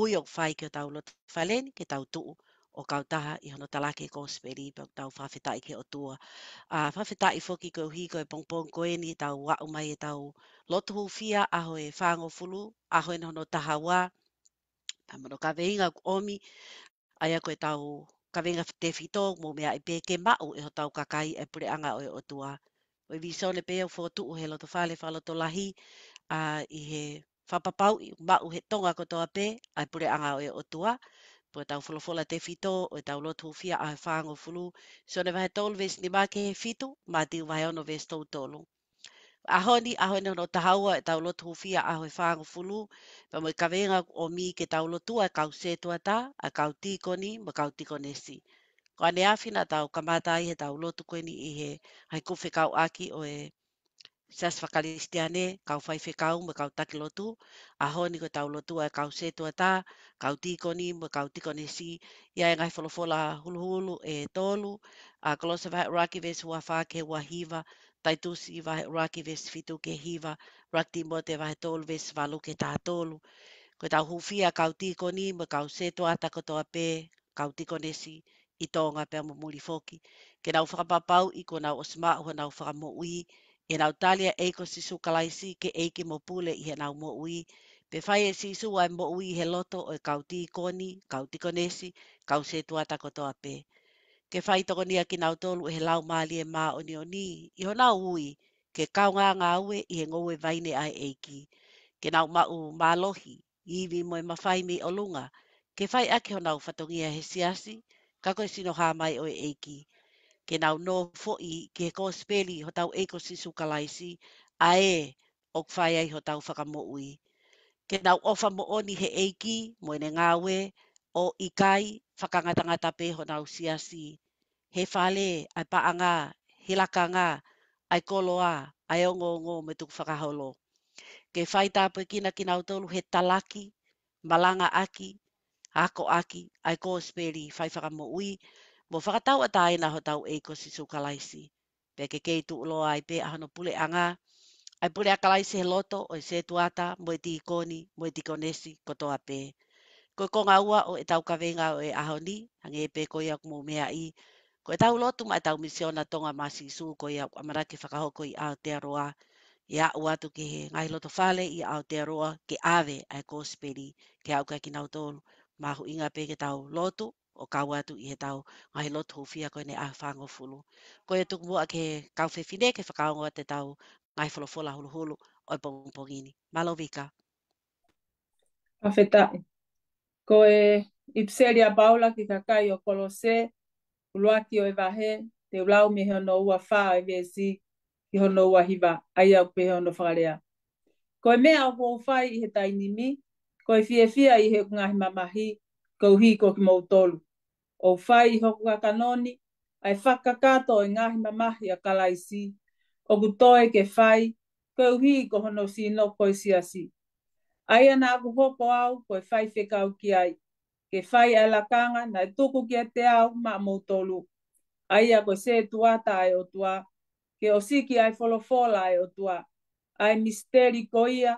ui o whai ki o tau loto whale ni ki tau tuu o kautaha i hono talake ko spiri pau tau whawhetai ki o tua. A uh, whawhetai whoki ko hi ko e pongpong ko eni tau wa umai e tau loto hu fia aho e whango fulu, aho e hono taha waa, Amaro ka veinga ku omi, aia koe tau ka veinga te fitog mō mea i e pēke mau e ho tau kakai e pure anga oe o tua. Oe vi sone pēo fō tu uhe loto whale whalo to lahi a i he whapapau i mau he tonga kotoa pē a i pure anga oe o tua. Po e tau wholofola te fito, o e tau lotu ufia a whaango fulu. Sone vahe tolu vesi ni mā ke he fitu, mā tiu vahe ono vesi tolu aho ni aho ni no tahaua e tau lotu hufia aho e whāngu fulu, pa mui ka venga o mi ke tau lotu a kau setua ta, a kau tīkoni, ma kau tīkonesi. Ko ane āwhina tau kamata i he tau lotu koeni i he hai kuwhi kau aki o e sas whakalistiane, kau whai whikau ma kau taki lotu, aho ni ko tau lotu a kau setua ta, kau tīkoni ma kau tīkonesi, ia e ngai wholofola huluhulu e tolu, a glosavai raki vesu a whāke wahiva, a tai tusi i vahe uraki ves fitu ke hiva, rakti mo te vahe tolu ves valu ke tā tolu. Ko tau hufia kau tiko ni, ma kau seto ata kotoa pē, kau tiko nesi, i tōnga pē mo muli foki. Ke nau whakapapau i ko nau osma ua nau whakamo ui, e nau talia eiko si sukalaisi ke eiki mo pule i he nau mo ui. Pe whai e si su ai mo ui he loto o kau tiko ni, kau tiko nesi, kau seto ata kotoa pē ke whaitakonia ki nau tolu he lau maali e mā oni oni, i hona ui, ke kaunga ngā ue i he ngowe vaine ai eiki, ke nau mau mālohi, iwi moe mawhai mi o lunga, ke whai ake hona u whatongia he siasi, ka koe sino hā mai oi eiki, e ke nau no foi ke he ko speli ho tau eiko si sukalaisi, a e, o kwhai ai ho tau whakamo ui. Ke nau ofa mo oni he eiki, moene ngā ue, o ikai, whakangatangata pe ho nau siasi he whale, ai paanga, he lakanga, ai koloa, ai ongo ongo me tuku whakaholo. Ke whai tāpu kina ki nau he talaki, malanga aki, ako aki, ai ko whai whakamo ui, mo whakatau a tāina ho tau eiko si sukalaisi. Pea ke kei tu uloa ai pe ahano pule anga, ai pule a kalaisi he loto o i se tuata, mo e koni, mo e ti konesi, kotoa pe. Koe konga ua o e tau kawenga o e ahoni, hangi e pe koe ak mo mea i, Ko e tau lotu mai tau misiona tonga masi su ko i maraki whakahoko i Aotearoa. I a uatu ki he ngai loto whale i Aotearoa ke ave ai kōsperi ke au kai ki nau tōru. Mahu inga pe ke tau lotu o kau atu i he tau ngai loto hufia ko i ne a whango fulu. Ko e tuku mua ke kau whewhine ke whakaongoa te tau ngai wholofola hulu hulu o i pongpongini. Malovika. Awhetai. Ko e ipseria baula ki kakai o kolose uloaki o e wahe, te ulau me heo no ua wha e vesi, ki hono ua hiva, ai au pe heo no whakarea. Ko e mea o whai i he tainimi, ko e fie fia i he ngahi mamahi, ko hi ko ki mautolu. O whai i hoku ka kanoni, ai whakakato e ngahi mamahi a kalaisi, o ku toe ke whai, ko hi ko hono si sino ko i siasi. Ai ana aku hoko au, ko e whai whekau ki ai, ke fai alakanga na tuku kia te au ma mautolu. Ai a koe se tuata ai o tua, ke osiki ai folofola ai o tua, ai misteri ia,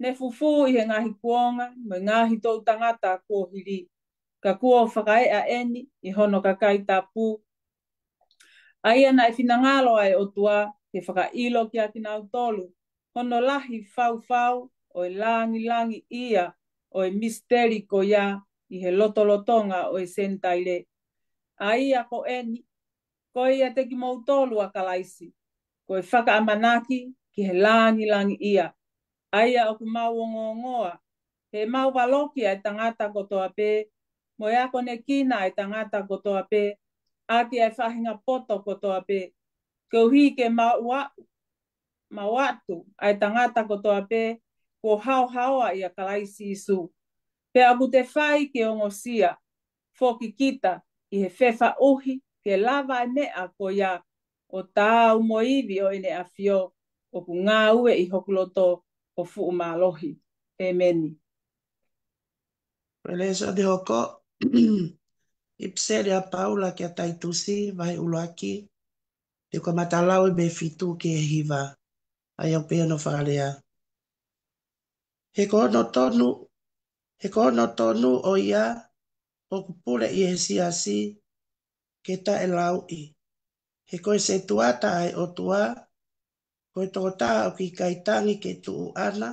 ne fufu i he ngahi kuonga, mo i ngahi tou tangata kua hiri. Ka kua whakae a eni, i hono ka kai tapu. Ai ana i e finangalo ai o tua, ke whaka ilo ki ati nau tolu, hono lahi fau fau, o i langi langi ia, o i misteri koia. ia i he lotolotonga o i sentaile. A ia ko eni, ko ia e te ki mautolu a kalaisi, ko i e whaka amanaki ki he langi langi ia. A ia o ku mau ngongoa, he mau waloki ai e tangata kotoa pē, mo ea kone kina ai tangata kotoa pē, aki ai whahinga poto kotoa pē, ke uhi ke mau atu ai tangata kotoa pē, ko hao haoa ia kalaisi isu pe abu te fai ke ongo sia, foki kita i he fefa uhi ke lava e mea ko ia o tā umoivi o ine a fio o ku ngā ue i hokuloto o fu o mālohi. E meni. Pele de hoko, i psere a paula ke a taitusi vai uloaki, te ko matalau e be ke e hiva, ai au pēno whalea. He kono tonu He kono tonu o ia, o kupule i he si asi, ke ta e lau i. He koe se tuata ai o tua, koe toko ta o ki kai tangi ke tuu ana,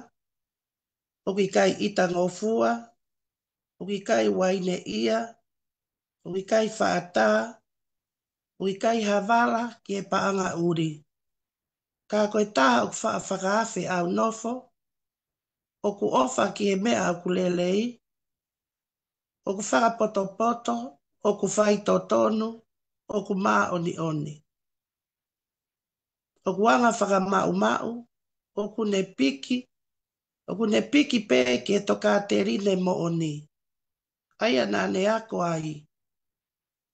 o ki kai ita ngofua, o ki kai waine ia, o ki kai whaata, o ki kai hawala ki e paanga uri. Ka koe ta o ki whaafakaafi au nofo, o ku ofa ki e mea a ku lelei, o ku whara poto poto, o ku whai tō tonu, o ku mā oni oni. O ku anga whara mau mau, o ku ne piki, o ku ne piki pē ki e toka te rine mo oni. Aia nā ne ako ai.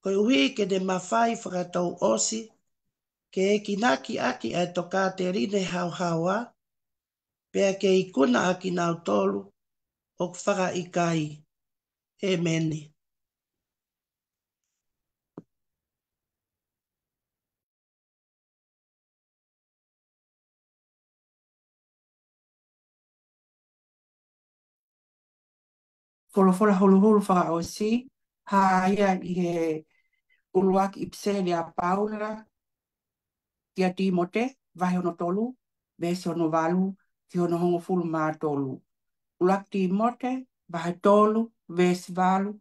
Koe uhi ke de mawhai whakatau osi, ke e kinaki aki ai toka te rine hau hau a, Pea ke i kona aki nau tolu o whaka i kai. Amen. wholawhola holuholu whakaosi, ha ia i he uluak i pselia paula, tia timote, vahe ono tolu, vese ono valu, ki hono hongo fulu mā tolu. Ulak ti mote, vaha tolu, vesi valu,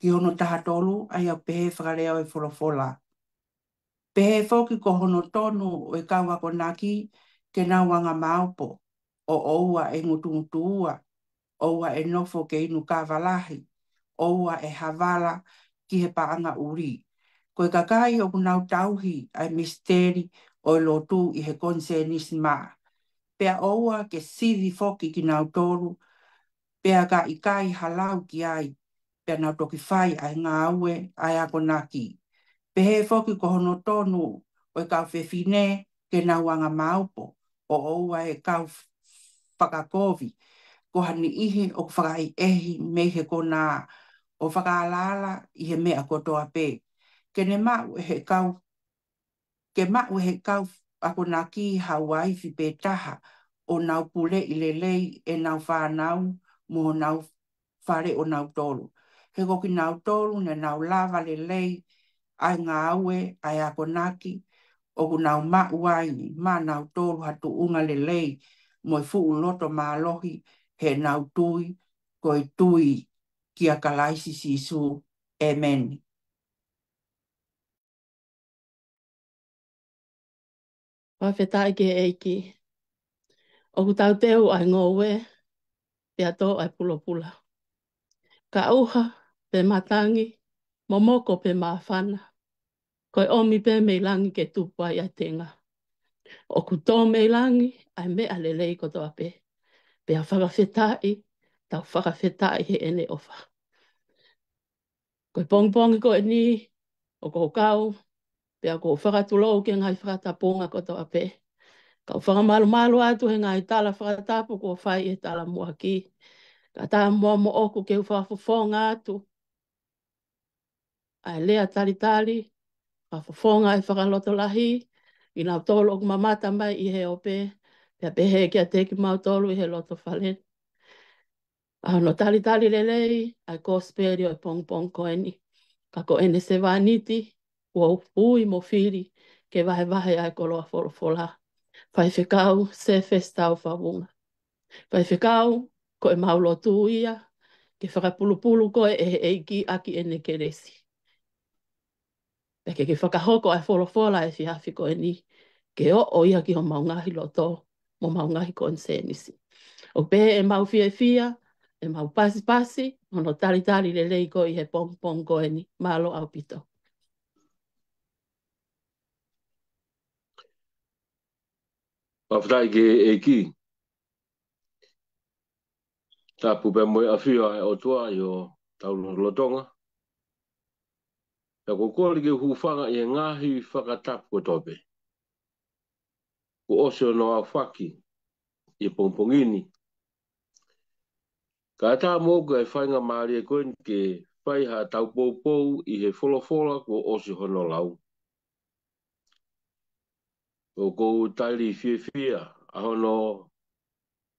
ki hono taha tolu, ai pehe whakareo e folofola. Pehe fōki ko hono tonu o e kaua ko naki, ke nā wanga maupo, o oua e ngutu ngutu ua, oua e nofo ke inu kāwalahi, oua e hawala ki he paanga uri. Ko e kakai o kunau tauhi ai misteri o e lotu i he konse nisi maa pea oua ke sivi foki ki nau tōru, pea ka i kai halau ki ai, pea nau toki whai ai ngā aue ai ako naki. Pehe foki ko hono tonu o e kau whewhine ke nau anga maupo o oua e kau whakakovi ko hani ihe o whakai ehi me he ko nā o whakalala i he mea kotoa pē. Ke ne mau e he kau, ke mau e he kau ako nā ki Hawaii fi pētaha o nau pule i lelei e nau whānau mō nau whare o nau tōru. He koki nau tōru ne nau lava lelei ai ngā aue ai ako nā ki o ku nau mā uaini mā nau tōru hatu unga lelei mō i fuu loto mā lohi he nau tui koi tui ki a kalaisi sisu. Amen. Wawhetā ike e iki. O ku tau teo ai ngō te ato ai pulopula. Ka auha, pe matangi, momoko pe mafana. Koe omi pe meilangi ke tupu ai ai tenga. O ku tō meilangi, ai me alelei koto ape. Pe a whakawhetā i, tau whakawhetā i he ene ofa. Koe pongpongi ko e ni, o kou kau, Pea ko whakatu lau ke ngai whakataponga koto a pe. Ka whakamalu malu atu he ngai tala whakatapu ko whai e tala mua ki. Ka tā mua mo oku ke whafofonga atu. Ai lea tali tali, whafofonga e whakaloto lahi. I nga tolo oku mamata mai i he ope. Pea pehe kia teki mau tolu i he loto whalen. Ano no tali tali lelei, ai kōsperi o pong pong koeni. Ka koeni se wāniti, ua ui mo whiri ke wahe wahe ai koloa wholofola. Whai whikau se whestau whawunga. Whai whikau ko e maulo tu ia ke pulu ko e ehe eiki aki ene keresi. Peke ke whakahoko ai wholofola e whiawhi ko e ni ke o o ia ki ho maungahi lo tō mo maungahi ko e nisi. O pē e mau fia e fia, e mau pasi pasi, ono tali tali le leiko i he pong pong koeni, malo au pito. Pafrai ke e ki. Tā pupe moe a whiwa e o tua i o taulung lotonga. Ta ko kori ke hufanga i e ngāhi whakatapu o tope. Ko ose o noa whaki i e pongpongini. Ka tā mōku e whainga maari e koen ke whaiha taupoupou i he wholofola ko ose hono lau o ko tali fie fie a hono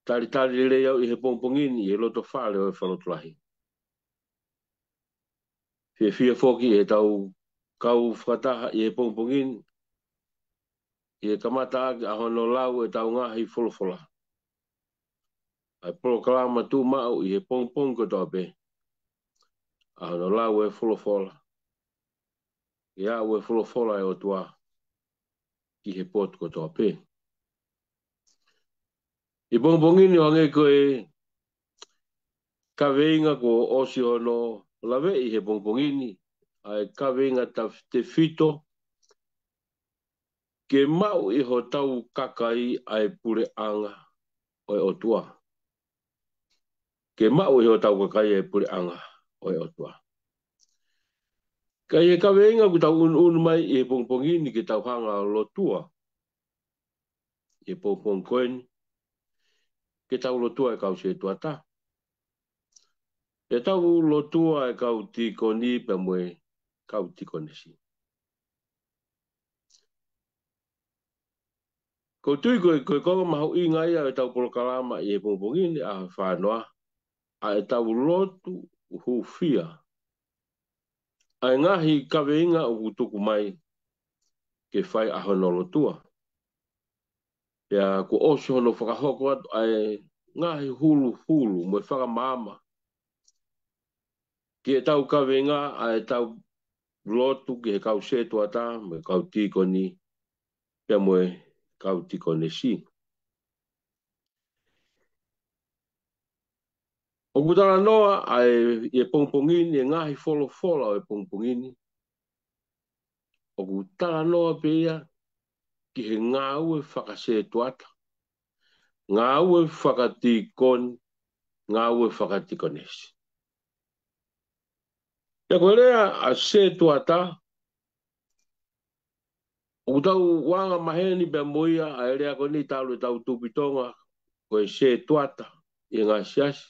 tali tali le leo i he pompongini e loto whale o e whalotlahi. Fie fie foki e tau kau whakataha i he pompongini i he kamata aki a hono lau e tau ngahi wholofola. Ai proklama tū mau i he pompong ko tope a hono lau e wholofola. Ia u e wholofola e o tuaa ki he pot ko tō pē. I bongbongi ni wange ko e ka weinga ko osi o lawe i he bongbongi ni Ai ka weinga ta te fito ke mau i ho tau kakai a pure anga o e otua. Ke mau i ho tau kakai a pure anga o e otua. Ka e ka wenga ku tau un, un mai e pong pong ke tau hanga lo tua. E pong koen ke tau lo tua e kau se tua ta. E tau lo tua e kau ti koni pe mwe kau ti konesi. Ko tui koe koe koe maho i ngai a e tau polo kalama e pong pong a whanoa. A e tau lotu hu fia ai ngahi kaweinga o kutuku mai ke whai aho nolo tua. Pea ko osi hono whakahoko atu ai ngahi hulu hulu mo e whakamama. Ke tau kaweinga ai tau lotu ke kau setu ata me kau tikoni pia moe kau tikoni si. O kutara noa a e, e pongpongini, e ngahi folo folo e pongpongini. O kutara noa pia ki he ngā ue whakase e tuata. Ngā ue whakati kon, ngā ue whakati konesi. E koe rea a se tuata, o kutau wanga maheni pia moia a erea koni talo e tau tupitonga koe se tuata i ngā siasi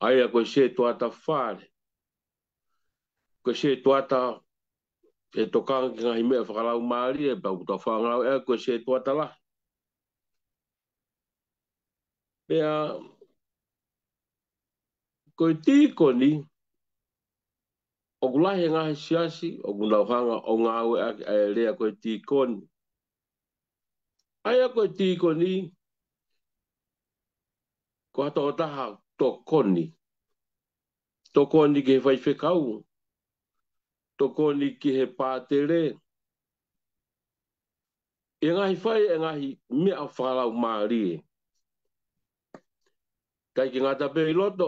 ai a koe se toa ta whare. Koe se toa ta e toka ki ngahi mea whakarau Māori e pa kuta whangarau ea koe se toa ta lahi. Pea, koe tīko ni, o ku lahi ngahi siasi, o ku nau hanga o ngā au ea ki e lea koe tīko ni. Ai a koe tīko ni, ko hata o tahau, tokoni. Tokoni ke fai whekau. Tokoni ke he pātere. E ngahi whai e ngahi mea whalau maari e. Kai ki ngā tape i loto,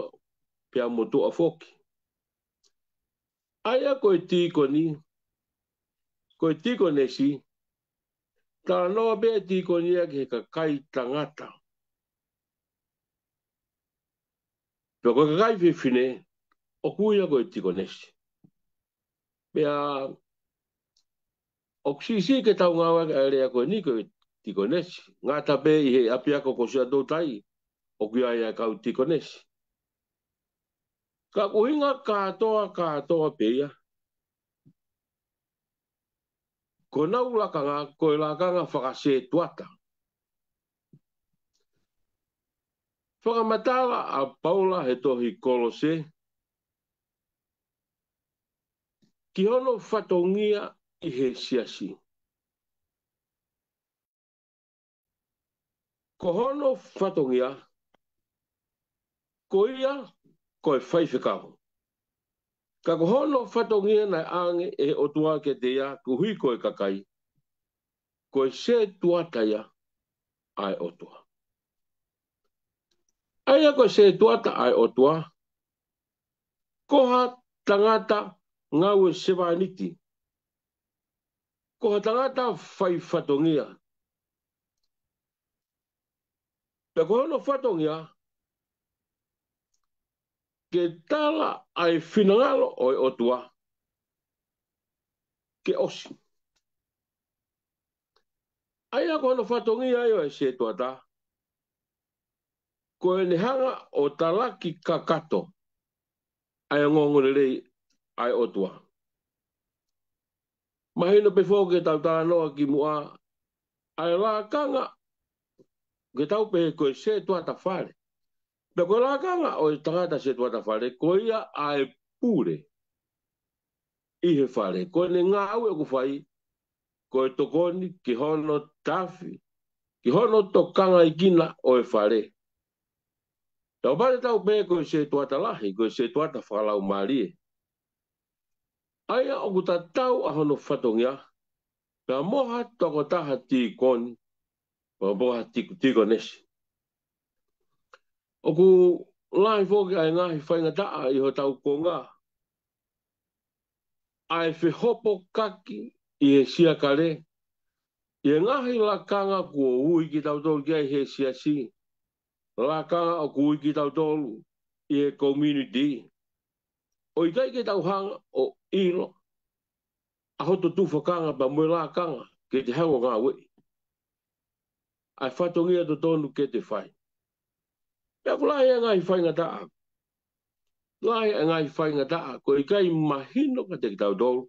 pia motu a foki. Aia koe tīkoni, koe tīkonesi, tā noa bea tīkoni e ke ka kai tangata. Pe ko ka kai fine, o kui ako e tiko nesi. Pe a, o kusi si ke tau ngā waka ere ako e niko e tiko nesi. Ngā tape i he api ako ko sia tō o kui ai aka u tiko nesi. Ka kuhinga kātoa kātoa pe ia. Ko nau lakanga, ko i lakanga whakase tuatanga. Whakamatawa a Paula he tohi kolose. Ki hono whatongia i he siasi. Ko hono whatongia, ko ia ko e whaifekaho. Ka ko hono whatongia nai ange e otua ke te ia ku hui ko e kakai. Ko e se tuataia ai otua. Ayako se tuata ai o tua. Koha tangata ngawe sewaniti. Koha tangata fai fatongia. Pe kohono fatongia. Ke tala ai finangalo oi o tua. Ke osi. Ayako no fatongia yo e se tuata. ko e ne hanga o talaki ka kato ai a ngongore rei ai o tua. Mahino pe fōke tau tā noa ki mua ai la kanga ke tau pe koe se tua ta whare. Pe koe la kanga o e tangata se tua ta whare ko ia ai pūre i he whare. Ko e ne ngā au e ku whai ko e tokoni ki hono tafi ki hono tokanga i kina o e whare. Tau bada tau be ko se tua ta lahi, ko se tua ta whakalau maali e. Aia o kuta tau ahono whatongia, ya. ka moha toko taha ti koni, ma moha tiku tiko nesi. O ku lahi fōki ai ngahi whainga taa i ho tau ko ngā. Ya. Ai whi hopo kaki i he sia kare, i ngahi la kanga kua ui ki tau tau ki ai he sia sii. Raka a kui ki tau tolu i e community. O i kai ke tau hanga o ino, a hoto tu kanga pa mui la kanga ke te hewa ngā wei. Ai whatongia to tonu ke te whai. Pea ko lai e ngai whai ngā taa. Lai e ngai whai ngā taa, ko i kai mahino ka te ki tau tolu,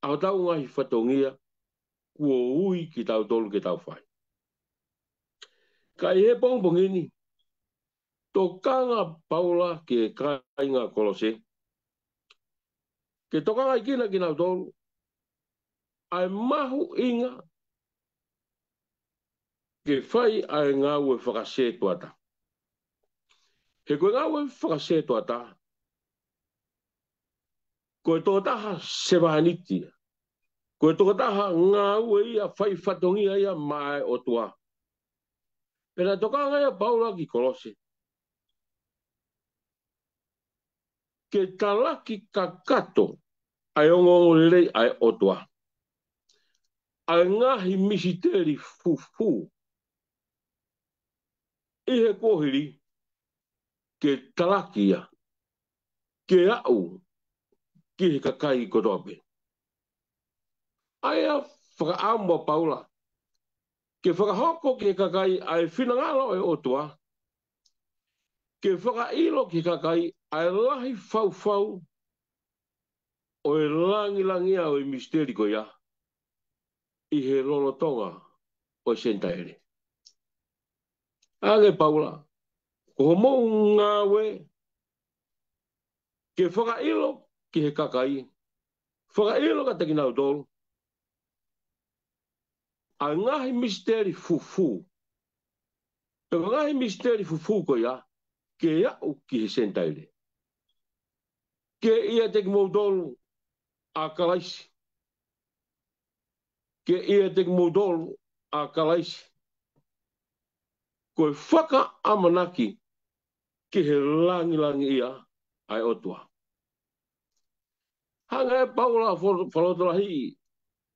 a hotau ngai whatongia kua ui ki tau tolu ke tau whai ka e pong pong ini paula ke kainga kolose ke to kanga kina kina to ai mahu inga ke fai ai nga we fakase to ata he ko nga we fakase to ata ko to ta ha se ko to ta ha nga we ia fai fatongi ia mai o toa. Pera toka ngaya paula ki kolose. Ke ki kakato ai ongo lei ai otoa. Ai ngahi misiteri fufu. Ihe kohiri ke talakia ke au ke he kakai kotoape. Ai a whakaamua paula. Ai ke whakahoko ke kakai ai whinangalo e otua, ke whakailo ke kakai ai lahi fau fau o e langi au i misteri ko ia, i he lolo tonga o e sentaere. Ale Paula, ko mo ngā we, ke whakailo ki he kakai, whakailo ka teki nau dolu, a ngahi misteri fufu. E ngahi misteri fufu ko ya, ke ya u ki he sentaile. Ke ia teki moudolu a kalaisi. Ke ia teki moudolu a kalaisi. Koe whaka amanaki ke he langi langi ia ai otua. Hanga e paula wha whalotarahi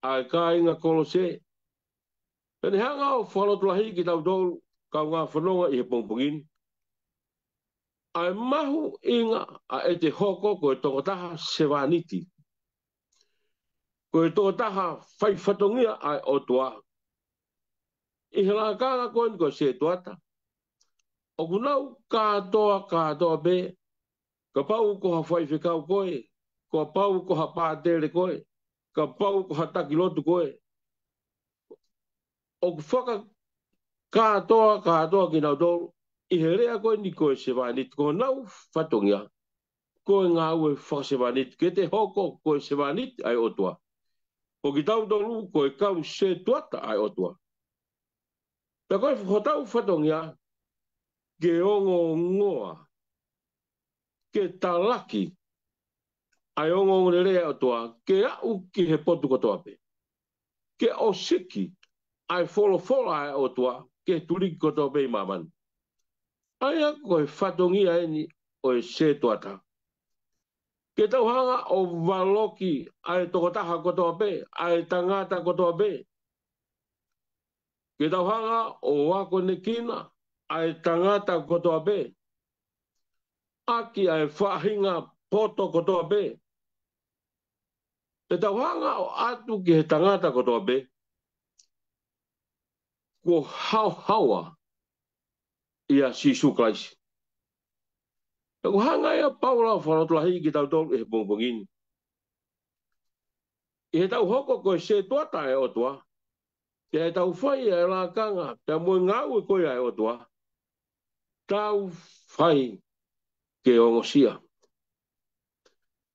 ai kāinga kolosei E ne hanga o whanotua ki tau tōru ka ngā whanonga i he pōmpungin. Ai mahu inga a e te hoko ko e tōngataha sewaniti. Ko e tōngataha whaifatongia ai o tua. I he ngā kāna koen ko se tuata. O kunau kātoa kātoa be, ka pau koha whaifekau koe, ka pau koha pātere koe, ka pau koha takilotu koe, o ku whaka kātoa, kātoa ki nau tōru, i he rea koe ni koe se wānit, ko nau whatongia, koe ngā ue whaka se wānit, ke te hoko koe se wānit ai otua. Ko ki tau tōru koe kau se tuata ai otua. Ta koe whotau whatongia, ke ongo ngoa, ke talaki, ai ongo ngore rea otua, ke au ki he potu kotoape. Ke ke osiki, ai folo folo ai e o tua ke tuli ko to maman ai a ko fatongi ai ni o e se tuata ke tau o valoki ai to ko taha ko to ai tangata ko to ke tau o wako ne kina ai tangata ko to aki ai fahinga poto ko to be Te tauhanga o atu ki he tangata ko toa ko hau haua i a Sisu Klais. Ta ko hanga ia paula o whanau tula hiki tau tolu e pungpungin. I he tau hoko ko e se tuata e otua, i he tau whai e la kanga, te mui ngau e koia e otua, tau whai ke ongosia.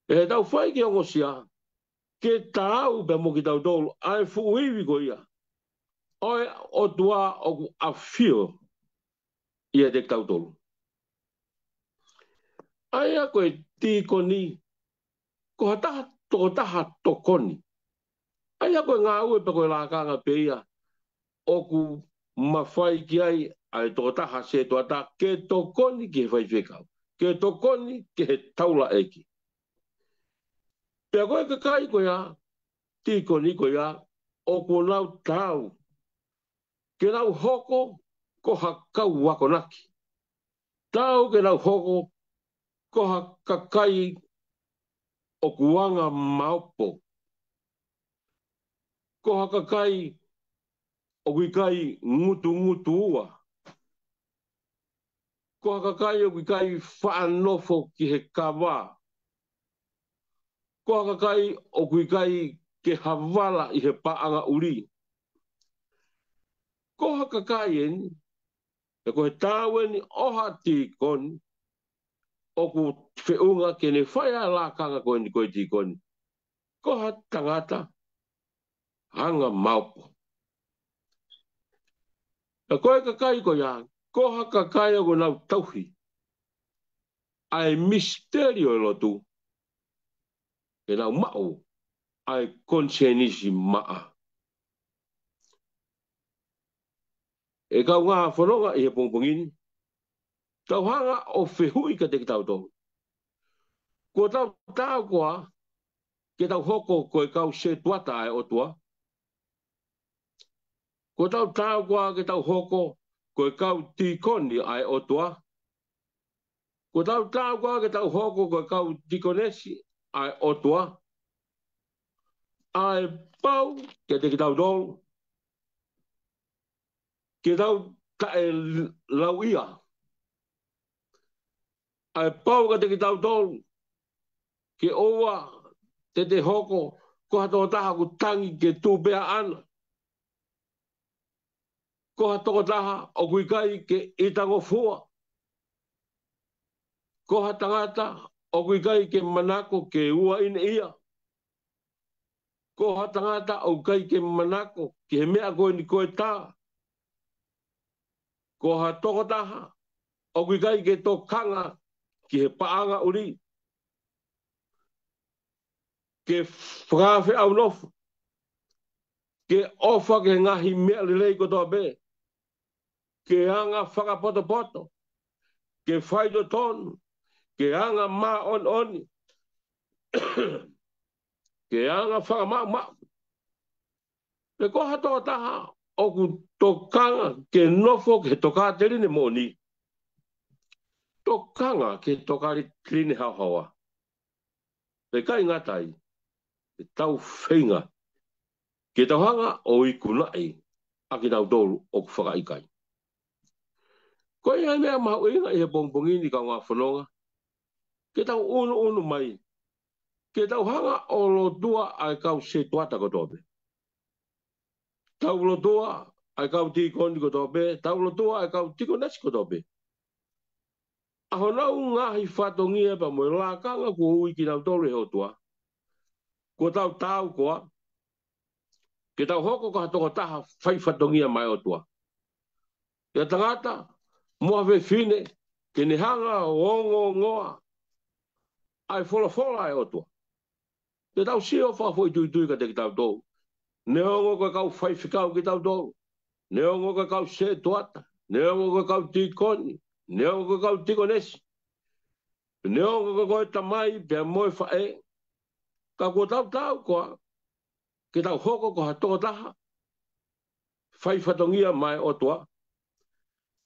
I he tau whai ke ongosia, ke tau pe mo ki tau tolu, ai fuu iwi koia. ia. Olha o doar a fio e é de cautolo. Aí a coi ticoni, corta tota ha toconi. Aí a coi ngau e pegou lá canga peia, o cu mafai que aí ai tota ha se tota que toconi que ke ficar. Que toconi que taula eki. Pegou que cai coi a ticoni coi a o nau tau ke nau hoko ko hakau wako naki. Tau ke nau hoko ko hakakai o kuanga maopo. Ko hakakai o kuikai ngutu ngutu ua. Ko hakakai o kuikai whaanofo ki he kawa. Ko hakakai o kuikai ke hawala i he paanga uri. Ko koha ka kain, e koe tāwe ni oha tīkon, o ku whiunga ke ne whaia lākanga koe ni koe tīkon, koha tangata, hanga maupo. E koe ka kai ko ia, koha ka kai ako nau tauhi, ai misterio e lotu, e nau mau, ai konsenisi maa. e ka unga whanonga i he pongpongin, tau hanga o whehui ka te ki tau tau. Ko tau tau koa, ke tau hoko ko e kau se tuata ai e otua. Ko tau tau koa ke tau hoko ko e kau tikoni ai otua. Ko tau tau koa ke tau hoko ko e kau tikonesi ai otua. Ai pau ke te ki tau tau ke tau ka e lau ia. A pau ka te ki tau tolu, ke owa te te hoko, ko hato o taha ku tangi ke tūpea ana. Ko hato o taha o kuikai ke itango fua. Ko hato o kuikai ke manako ke ua ina ia. Ko hato o kai ke manako ke mea koe ni koe taa ko ha tokotaha, o kui kai ke tō kanga ki he paanga uri, ke whakawhi au nofu, ke ofa ke ngahi mea lelei ko tōa bē, ke anga whakapoto poto, ke whaito tonu, ke anga mā on oni, ke anga whakamā mā. Te koha tō taha, oku tokanga ke nofo ke toka te rine moni. Tokanga ke toka rine hau haua. Pe kai ngatai, e tau feinga, ke tau hanga o i kunai, a ki tau dolu o ku whaka ikai. Ko i hai mea mahu inga i he bongbongi ni ka ngā whanonga, ke tau unu unu mai, ke tau hanga o lo dua ai kau se tuata kotobe taulo doa ai kau ti kondi ko tope, taulo doa ai kau ti ko nesi ko tope. Aho nau ngahi whatongia pa moe lakanga ku hui ki nau tolu heo tua. Ko tau tau koa, ke tau hoko ka hatoko taha whai whatongia mai o tua. Ia tangata, mua ve fine, ke ni hanga o ongo ngoa, ai wholofola e o tua. Ke tau si o whafo i tui tui ka te ki tau tolu. Neo ngō ka kau whaifikau ki tau tōru. Neo ngō ka kau sē tuata. Neo ngō ka kau tīkoni. Neo ngō ka kau tīkonesi. Neo ngō ka koe tamai pē moe whae. Ka kua tau tau koa. Ki tau hoko koha tōko taha. Whaifatongia mai o toa.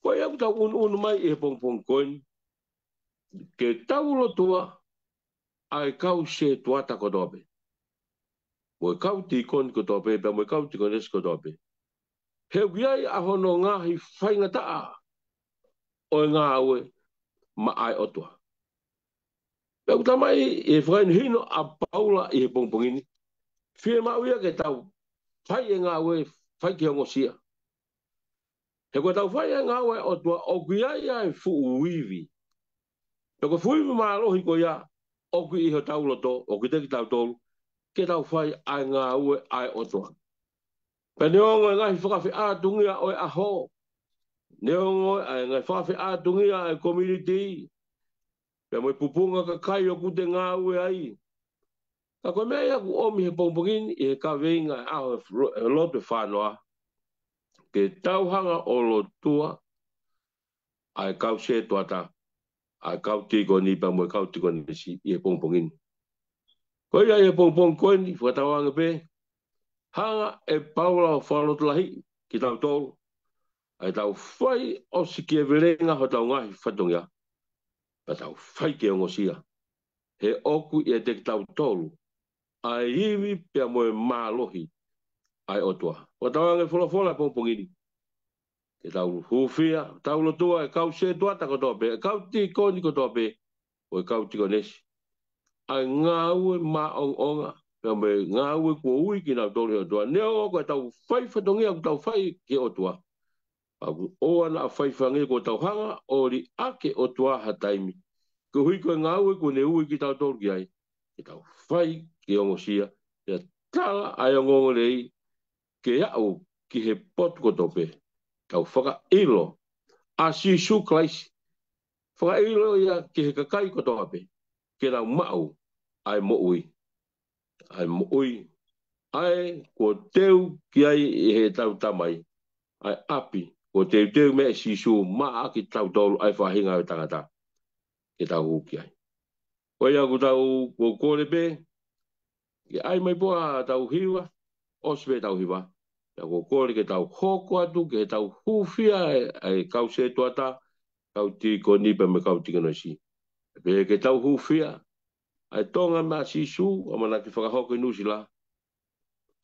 Koe au tau unu unu mai e pong pong koen. Ke tau lo tua. Ai kau sē tuata kotobe. Moe kauti koni ko tope, pia moe kauti ko nesi ko tope. He wiai ahono no ngahi whainga taa. Oe ngā aue ma ai otua. Pia utamai e whainu hino a paula i he pongpongini. Fie ma uia ke tau whai e ngā aue whai ki hongo sia. He koe tau whai e ngā aue otua o guiai ai fu uivi. Pia ko fuivi maa lohi ko ia o kui iho tau loto, o kui teki tau tolu ke tau whai a ngā ue ai o toa. Pe neo ngoi ngahi whakawhi a dungia oi a ho. Neo ngoi ai eh, ngai whakawhi a dungia ai e community. Pe mui pupunga ka kai o kute ngā ue ai. Ka koe mea iaku omi he pompokin i he ka veinga a ho e, e lote whanoa. Ke tauhanga o lo tua ai kau se tuata. Ai kau tiko ni pa moi kau tiko ni si i he pompokin. Ko ia ia e pong pong koe ni whatawanga pē. Hanga e paula o whanot lahi ki tau tōl. Ai tau whai o si kia virenga ho tau ngahi whatunga. Pa tau whai ke ongosia. He oku ia te tau tōl. Ai iwi pia moe mālohi. Ai otua. Whatawanga e whalawhala pong pong ini. Ke tau hufia, tau lotua e kau se tua takotope. E kau ti koni kotope. O e kau ti konesi ai ngā ue mā ong onga, ka me ngā ue kua ui ki nā tōri o tua. Nea o kua tau whai whatongi a tau whai ki o tua. Aku oana a whai whangi kua tau hanga o ri ake o tua ha taimi. Ka hui kua ngā ue kua ne ui ki tau tōri ki ai, ki tau whai ki ongo sia, ki a tala ai ong onga rei, ke au ki he potu kotope, tau whaka ilo, a si su klaisi, whaka ilo ia ki he kakai kotoa pei ke rau mau ai mo ui. Ai mo ui. Ai ko teu ki ai e he tau tamai. Ai api. Ko teu teu me si su maa ki tau tolu ai whahinga o e tangata. Ke tau hu ki ai. Oi aku tau ko kore pe. Ke ai mai poa tau hiwa. Osme tau hiwa. Ya ko kore ke tau hoko atu ke tau hufia ai e, e kau se tuata. Kau ti nipa me kau tinga no si. Pe ke tau hu fia, ai tonga mā si su, a mana ki whakahoko i nusila,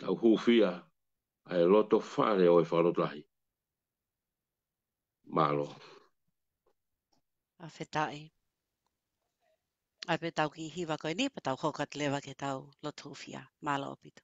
tau hu fia, ai loto whare o e whanotahi. Mālo. A whetai. Ai pe tau ki hiwa koe ni, pa tau hoka te lewa ke tau loto hu fia. Mālo o pito.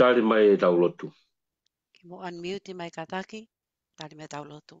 tāre mai e tau lotu. Ki mo unmute mai kātaki, tāre mai tau lotu.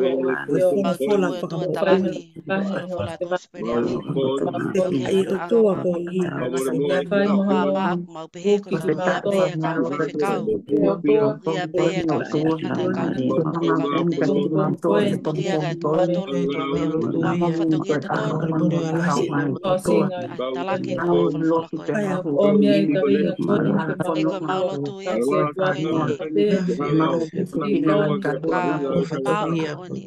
Thank you. o you.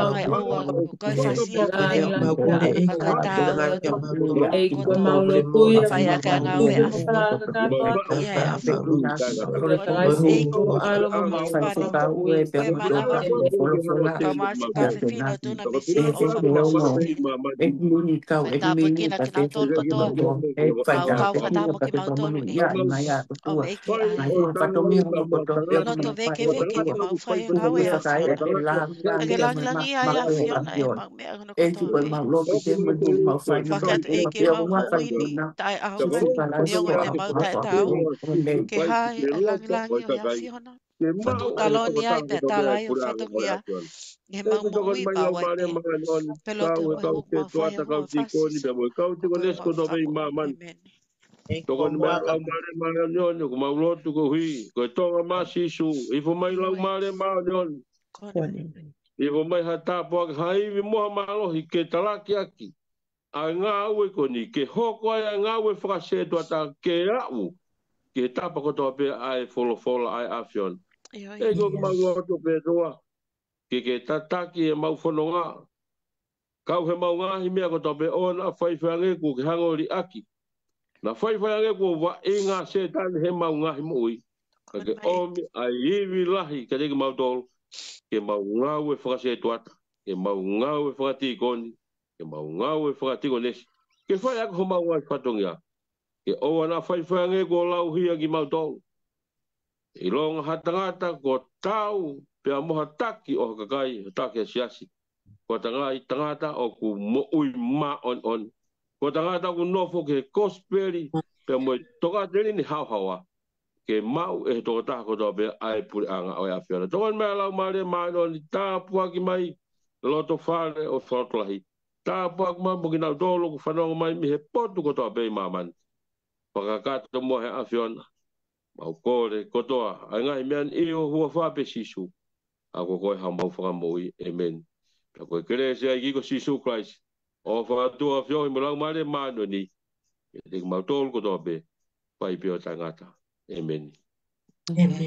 ai o wa o kai whasia ko reo ma ka tā o te matua e ko tō pui a whai a ka ngā we a i ai a whauna ko le tangai si ko alo mo ma whai ko tā ue pe o tō e wholo whola ka māsi ka whiwhino tōna me si o ma ka usi e muni kau e mini ka te wholo whola e whai ka te kino ka te pamanu i a i mai a o tua mai o whatomi o ko tō peo no to veke veke ke mau whai ngā we a whai a ke lang lang lang e ki o i wo mai ha ta ka hai vi mo lo hi ke ta la ki aki a nga u e ke ho ai nga u e fra se ta ke a u ke ta pa ko ai folo ai afion e go ma go to pe do ke ke ta e ma u folo nga he ma u nga hi me o na fai ku ke hango aki na fai ku va e nga se he ma u nga ka ke o ai vi lahi ka te ke ma ke maunga ue whakasi e tuata, ke maunga ue whakati i koni, ke maunga ue whakati i konesi, ke whai ako ho maunga i whatongi a, ke owa na whai whai ange ko lau hia ki mautou, i longa hatangata ko tau pe moha taki o hakakai, taki a siasi, ko tanga i tangata o ku ui ma on on, ko tangata ku nofo ke kosperi, pe mo toka teni ni hau ke mau e he toko tako tō pe ai puri anga o e awhiara. Tōko ni mea lau maare maare o ni tā puaki mai loto whare o whotlahi. Tā puaki mai mungi nau tōlo ku whanonga mai mi he potu kotoa pe i māman. Whakakata mua he awhiara. Mau kore kotoa. Ai ngai mean i o hua whape sisu. Ako koe hau mau whakamoui. Amen. Tā koe kerese ai kiko sisu Christ. O whakatua whiohi mo lau maare maare ni. Ia tēku mau tōlo kotoa pe. Pai pio tangata. Amen. Amen. Amen.